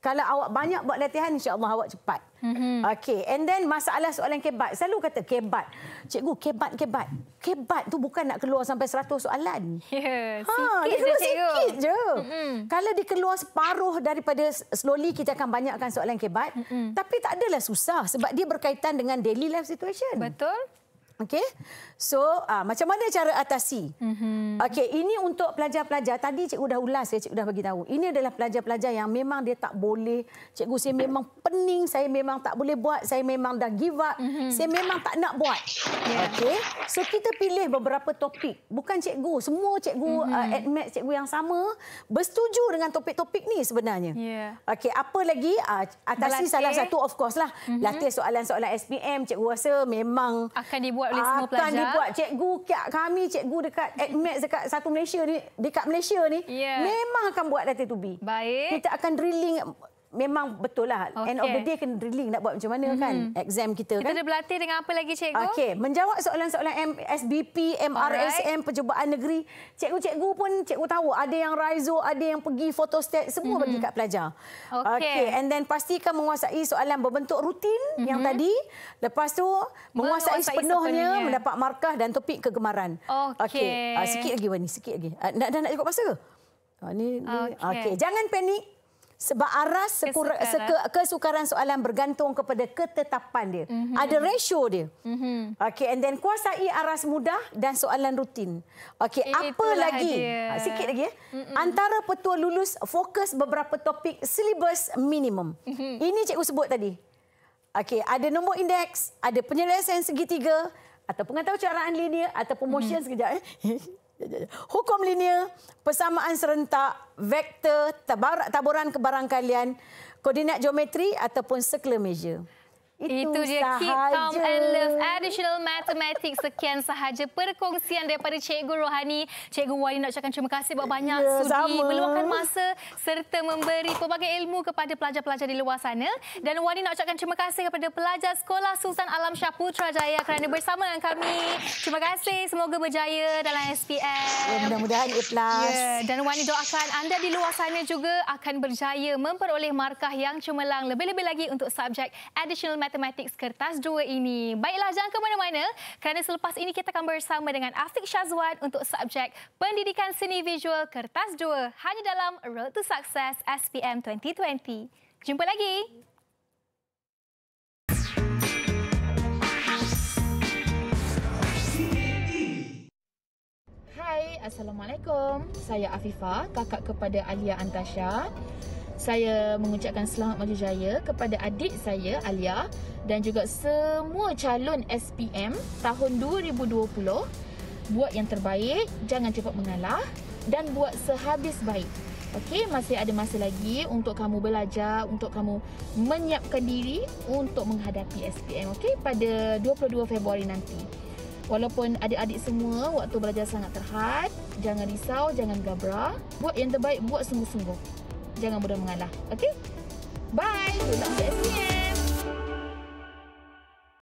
Speaker 2: kalau awak banyak buat latihan insya-Allah awak cepat. Mm-hmm. Okey. And then masalah soalan kebat. Selalu kata kebat. Cikgu kebat kebat. Kebat tu bukan nak keluar sampai 100 soalan. Ya. Yeah, ha, sikit ha, dia keluar je sikit je. Mm-hmm. Kalau dia keluar separuh daripada slowly kita akan banyakkan soalan kebat. Mm-hmm. Tapi tak adalah susah sebab dia berkaitan dengan daily life situation. Betul. Okay, So, uh, macam mana cara atasi? Mm-hmm. Okey, ini untuk pelajar-pelajar. Tadi cikgu dah ulas, ya, cikgu dah bagi tahu. Ini adalah pelajar-pelajar yang memang dia tak boleh. Cikgu saya memang pening, saya memang tak boleh buat, saya memang dah give up, mm-hmm. saya memang tak nak buat. Yeah. Okey. So, kita pilih beberapa topik. Bukan cikgu, semua cikgu mm-hmm. uh, admit cikgu yang sama bersetuju dengan topik-topik ni sebenarnya. Yeah. Okey, apa lagi? Uh, atasi Belatih. salah satu of course lah. Mm-hmm. Latih soalan-soalan SPM, cikgu rasa memang
Speaker 1: akan dibuat buat oleh semua pelajar. Akan dibuat
Speaker 2: cikgu kami, cikgu dekat Admax eh, dekat satu Malaysia ni, dekat Malaysia ni yeah. memang akan buat data to be. Baik. Kita akan drilling memang betul lah. Okay. End of the day kena drilling nak buat macam mana mm -hmm. kan. Exam kita kan. Kita
Speaker 1: berlatih dengan apa lagi cikgu? Okey.
Speaker 2: Menjawab soalan-soalan SBP, MRSM, Alright. Perjubahan Negeri. Cikgu-cikgu pun cikgu tahu. Ada yang Raizo, ada yang pergi photostat. Semua mm -hmm. bagi kat pelajar. Okey. Okay. And then pastikan menguasai soalan berbentuk rutin mm -hmm. yang tadi. Lepas tu menguasai, menguasai sepenuhnya, sepenuhnya. Mendapat markah dan topik kegemaran. Okey. Okay. Uh, ah, sikit lagi Wani. Sikit lagi. Uh, dah, dah nak cukup masa ke? Uh, ni, ni. Okey. Okay. Jangan panik sebab aras kesukaran. Seku, kesukaran soalan bergantung kepada ketetapan dia. Mm -hmm. Ada ratio dia. Mm -hmm. Okey and then kuasai aras mudah dan soalan rutin. Okey apa lagi? Dia. Ha, sikit lagi ya. Mm -mm. Antara petua lulus fokus beberapa topik syllabus minimum. Mm -hmm. Ini cikgu sebut tadi. Okey ada nombor indeks, ada penyelesaian segitiga atau pengetahuan caraan linear atau promotion mm -hmm. sekejap eh. hukum linear, persamaan serentak, vektor, taburan kebarangkalian, koordinat geometri ataupun circular measure.
Speaker 3: Itu, Itu dia Keep
Speaker 4: Calm and Love
Speaker 1: Additional Mathematics. Sekian sahaja perkongsian daripada Cikgu Rohani. Cikgu Wani nak ucapkan terima kasih banyak-banyak ya, sudi meluangkan masa serta memberi pelbagai ilmu kepada pelajar-pelajar di luar sana. Dan Wani nak ucapkan terima kasih kepada pelajar Sekolah Sultan Alam Shah Putra Jaya kerana bersama dengan kami. Terima kasih. Semoga berjaya dalam SPM. Ya, mudah-mudahan ikhlas. Ya, dan Wani doakan anda di luar sana juga akan berjaya memperoleh markah yang cemerlang lebih-lebih lagi untuk subjek Additional Mathematics matematik kertas dua ini. Baiklah, jangan ke mana-mana kerana selepas ini kita akan bersama dengan Afiq Syazwan untuk subjek pendidikan seni visual kertas dua hanya dalam Road to Success SPM 2020. Jumpa lagi! Hai, Assalamualaikum. Saya Afifah, kakak kepada Alia Antasha saya mengucapkan selamat maju jaya kepada adik saya Alia dan juga semua calon SPM tahun 2020 buat yang terbaik jangan cepat mengalah dan buat sehabis baik Okey, masih ada masa lagi untuk kamu belajar, untuk kamu menyiapkan diri untuk menghadapi SPM, okey, pada 22 Februari nanti. Walaupun adik-adik semua waktu belajar sangat terhad, jangan risau, jangan gabra, buat yang terbaik, buat sungguh-sungguh jangan mudah mengalah. Okay? Bye! Tutup CSCN!
Speaker 3: Eh.